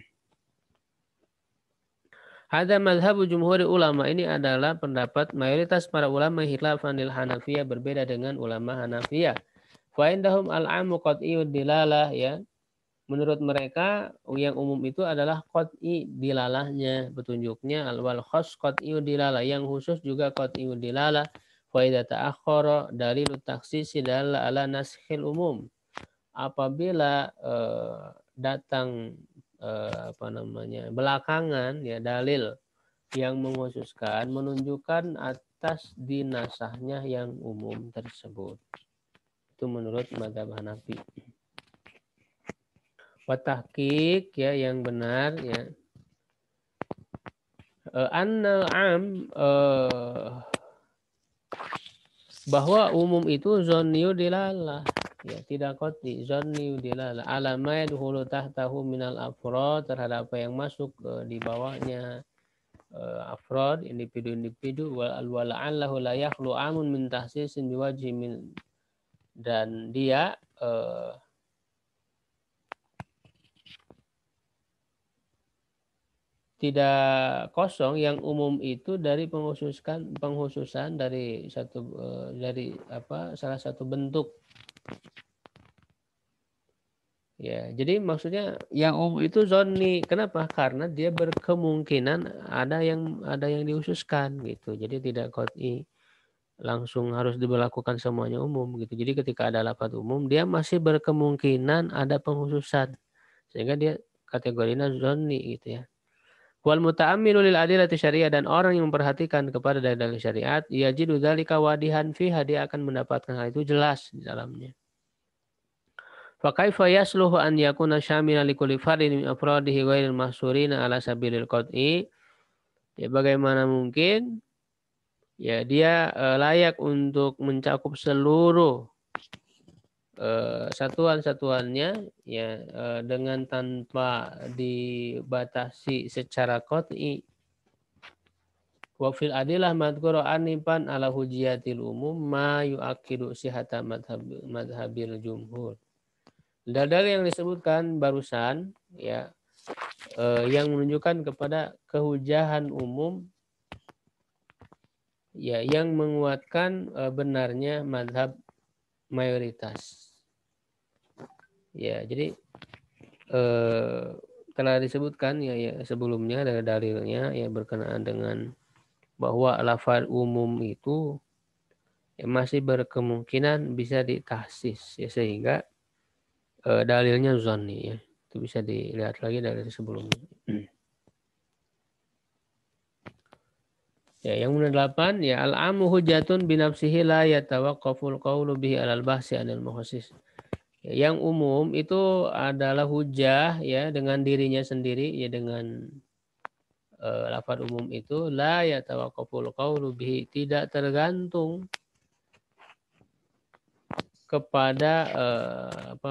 Hada mazhabu jumhur ulama ini adalah pendapat mayoritas para ulama hilafanil Hanafiya berbeda dengan ulama Hanafiya. Fa indahum al-amu qat'iyud dilalah ya menurut mereka yang umum itu adalah qat'i dilalahnya petunjuknya wal khas qat'i dilalah yang khusus juga qat'i dilalah wa idza ta'akhkhara dalil taksisi dalalah ala naskhil umum apabila eh, datang eh, apa namanya belakangan ya dalil yang mengkhususkan menunjukkan atas dinasahnya yang umum tersebut itu menurut madzhab Hanafi watahkik ya yang benar ya uh, eh, annal am uh, eh, bahwa umum itu zonniu dilalah ya tidak koti zonniu dilalah alama tah tahu minal afro terhadap apa yang masuk uh, di bawahnya uh, afrod individu-individu wal wal allahu la yakhlu amun min tahsisin jimin dan dia uh, tidak kosong yang umum itu dari penghususkan penghususan dari satu eh, dari apa salah satu bentuk ya jadi maksudnya yang umum itu zoni kenapa karena dia berkemungkinan ada yang ada yang dihususkan gitu jadi tidak koti langsung harus diberlakukan semuanya umum gitu jadi ketika ada lapat umum dia masih berkemungkinan ada penghususan sehingga dia kategorinya zoni gitu ya Wal muta'ammilu lil adilati syariah dan orang yang memperhatikan kepada dalil syariat, yajidu dzalika wadihan fiha dia akan mendapatkan hal itu jelas di dalamnya. Fa kaifa yasluhu an yakuna syamilan kulli fardin min afradihi ghairil mahsurina ala sabilil qat'i? Ya bagaimana mungkin ya dia eh, layak untuk mencakup seluruh Eh, satuan-satuannya ya eh, dengan tanpa dibatasi secara qot'i wa fil adilah madhkuru anifan ala hujiyatil umum ma yuakidu sihata madhabil jumhur dalil yang disebutkan barusan ya eh, yang menunjukkan kepada kehujahan umum ya yang menguatkan benarnya madhab mayoritas Ya, jadi eh, karena disebutkan ya, ya sebelumnya dari dalilnya ya berkenaan dengan bahwa lafal umum itu ya, masih berkemungkinan bisa ditahsis ya sehingga eh, dalilnya zonni ya itu bisa dilihat lagi dari sebelumnya. Ya, yang nomor delapan ya al-amu hujatun binafsihi la yatawaqqaful qawlu bihi alal bahsi anil muhassis. Yang umum itu adalah hujah ya dengan dirinya sendiri ya dengan uh, eh, lafaz umum itu la yatawaqqaful qawlu bihi tidak tergantung kepada uh, apa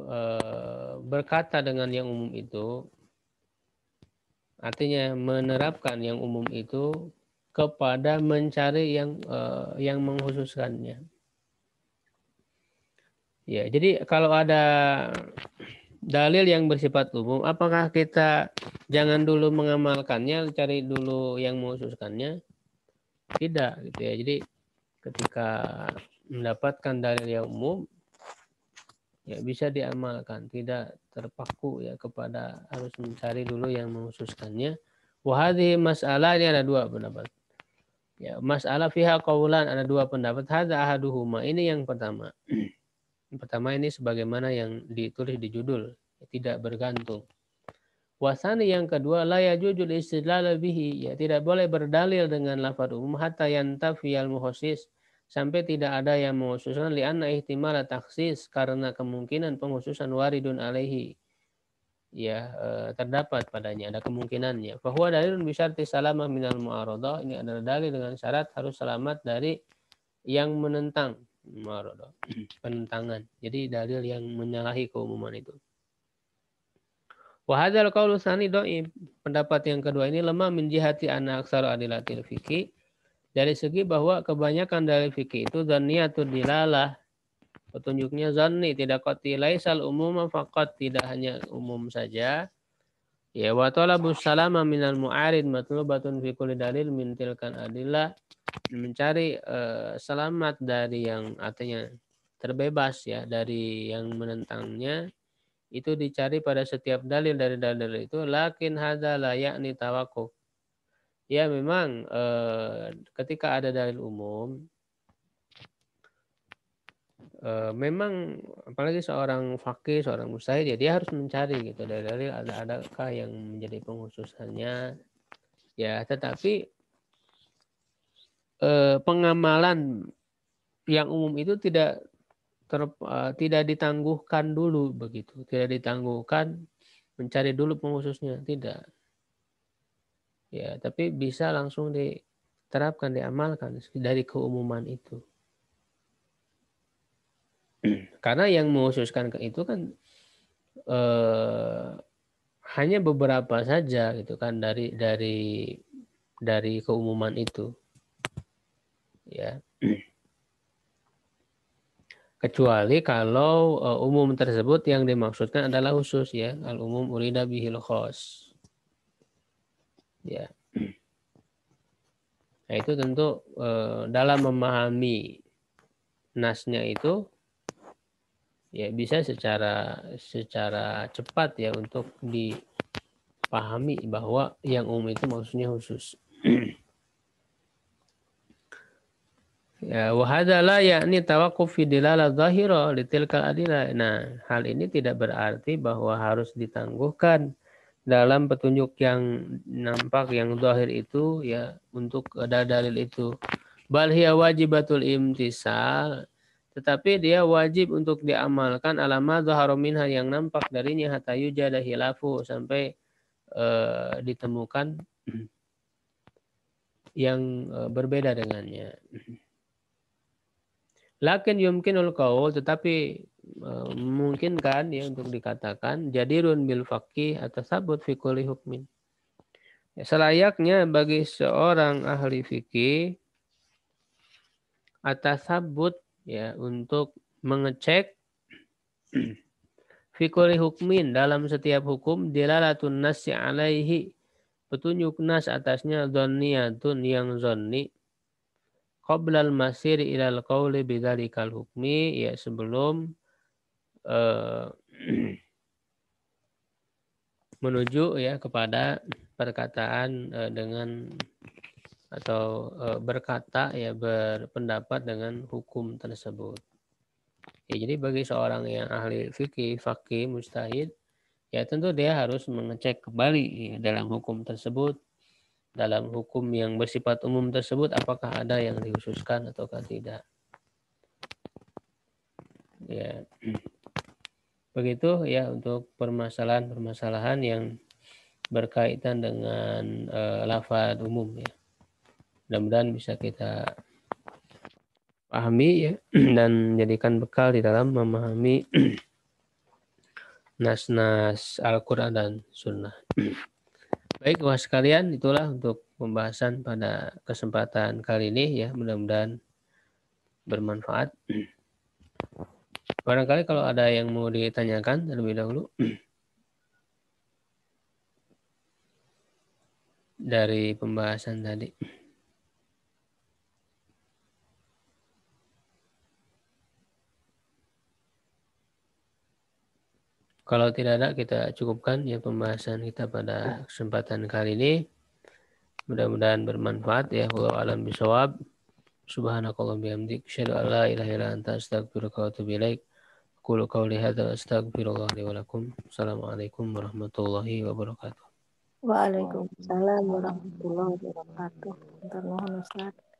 uh, berkata dengan yang umum itu artinya menerapkan yang umum itu kepada mencari yang uh, yang mengkhususkannya. Ya, jadi kalau ada dalil yang bersifat umum, apakah kita jangan dulu mengamalkannya, cari dulu yang mengususkannya? Tidak, gitu ya. Jadi ketika mendapatkan dalil yang umum, ya bisa diamalkan, tidak terpaku ya kepada harus mencari dulu yang mengususkannya. Wahdi masalah ini ada dua pendapat. Ya, masalah fiha kaulan ada dua pendapat. Hada ahaduhuma ini yang pertama pertama ini sebagaimana yang ditulis di judul tidak bergantung. Wasani yang kedua la yajuzul istidlal bihi ya tidak boleh berdalil dengan lafaz umum hatta tafial mukhassis sampai tidak ada yang menghususkan anna ihtimala taksis karena kemungkinan penghususan waridun alaihi ya eh, terdapat padanya ada kemungkinannya bahwa dalilun bisyarti salamah minal mu'aradah ini adalah dalil dengan syarat harus selamat dari yang menentang marodo penentangan jadi dalil yang menyalahi keumuman itu Wahadal qaulu sani do'ib. Pendapat yang kedua ini lemah menjihati anak aksara adilatil fikih. Dari segi bahwa kebanyakan dari fikih itu zanniyatu dilalah. Petunjuknya zanni tidak kotilai sal umum fakat tidak hanya umum saja. Ya wa talabu salama minal mu'arid matlubatun fi kulli dalil min tilkan adillah mencari uh, selamat dari yang artinya terbebas ya dari yang menentangnya itu dicari pada setiap dalil dari dalil itu lakin hadza la yakni tawakkuf Ya memang uh, ketika ada dalil umum Eh, memang apalagi seorang fakir, seorang mustahil ya dia harus mencari gitu dari dalil ada adakah yang menjadi pengususannya ya tetapi eh, pengamalan yang umum itu tidak ter, eh, tidak ditangguhkan dulu begitu tidak ditangguhkan mencari dulu pengususnya tidak ya tapi bisa langsung diterapkan diamalkan dari keumuman itu Hmm. Karena yang mengususkan ke itu kan eh, hanya beberapa saja gitu kan dari dari dari keumuman itu. Ya. Hmm. Kecuali kalau uh, umum tersebut yang dimaksudkan adalah khusus ya, al umum urida bihil khos. Ya. Hmm. Nah, itu tentu uh, dalam memahami nasnya itu ya bisa secara secara cepat ya untuk dipahami bahwa yang umum itu maksudnya khusus. Ya, wahdalah yakni tawakuf fi dilala zahira litilkal adila. Nah, hal ini tidak berarti bahwa harus ditangguhkan dalam petunjuk yang nampak yang zahir itu ya untuk dalil itu. Bal wajibatul imtisal tetapi dia wajib untuk diamalkan alama zaharu minha yang nampak darinya hatta yujada hilafu sampai uh, ditemukan yang uh, berbeda dengannya. Lakin yumkinul qaul tetapi mungkin eh, memungkinkan ya untuk dikatakan jadirun bil faqih atau sabut fi hukmin. Selayaknya bagi seorang ahli fikih atas sabut ya untuk mengecek fikuli hukmin dalam setiap hukum dilalatun nasi alaihi petunjuk nas atasnya zonniyatun yang zonni qoblal masir ilal qawli bidzalikal hukmi ya sebelum uh, menuju ya kepada perkataan uh, dengan atau uh, berkata ya berpendapat dengan hukum tersebut. Ya, jadi bagi seorang yang ahli fikih, fakih, mustahid, ya tentu dia harus mengecek kembali ya, dalam hukum tersebut, dalam hukum yang bersifat umum tersebut, apakah ada yang dikhususkan ataukah tidak. Ya, begitu ya untuk permasalahan-permasalahan yang berkaitan dengan uh, eh, lafaz umum ya mudah-mudahan bisa kita pahami ya dan jadikan bekal di dalam memahami nas-nas Al-Quran dan Sunnah. Baik, wah sekalian, itulah untuk pembahasan pada kesempatan kali ini ya. Mudah-mudahan bermanfaat. Barangkali kalau ada yang mau ditanyakan terlebih dahulu dari pembahasan tadi. Kalau tidak ada, kita cukupkan ya pembahasan kita pada ya. kesempatan kali ini. Mudah-mudahan bermanfaat ya. Wallahu alam bisawab. Subhanakallah bihamdik. Asyadu ala ilahi ilaha anta astagfirullah wa atubu ilaik. Kulu kau lihat astagfirullah wa lakum. Assalamualaikum warahmatullahi wabarakatuh. Waalaikumsalam warahmatullahi wabarakatuh. Terima kasih.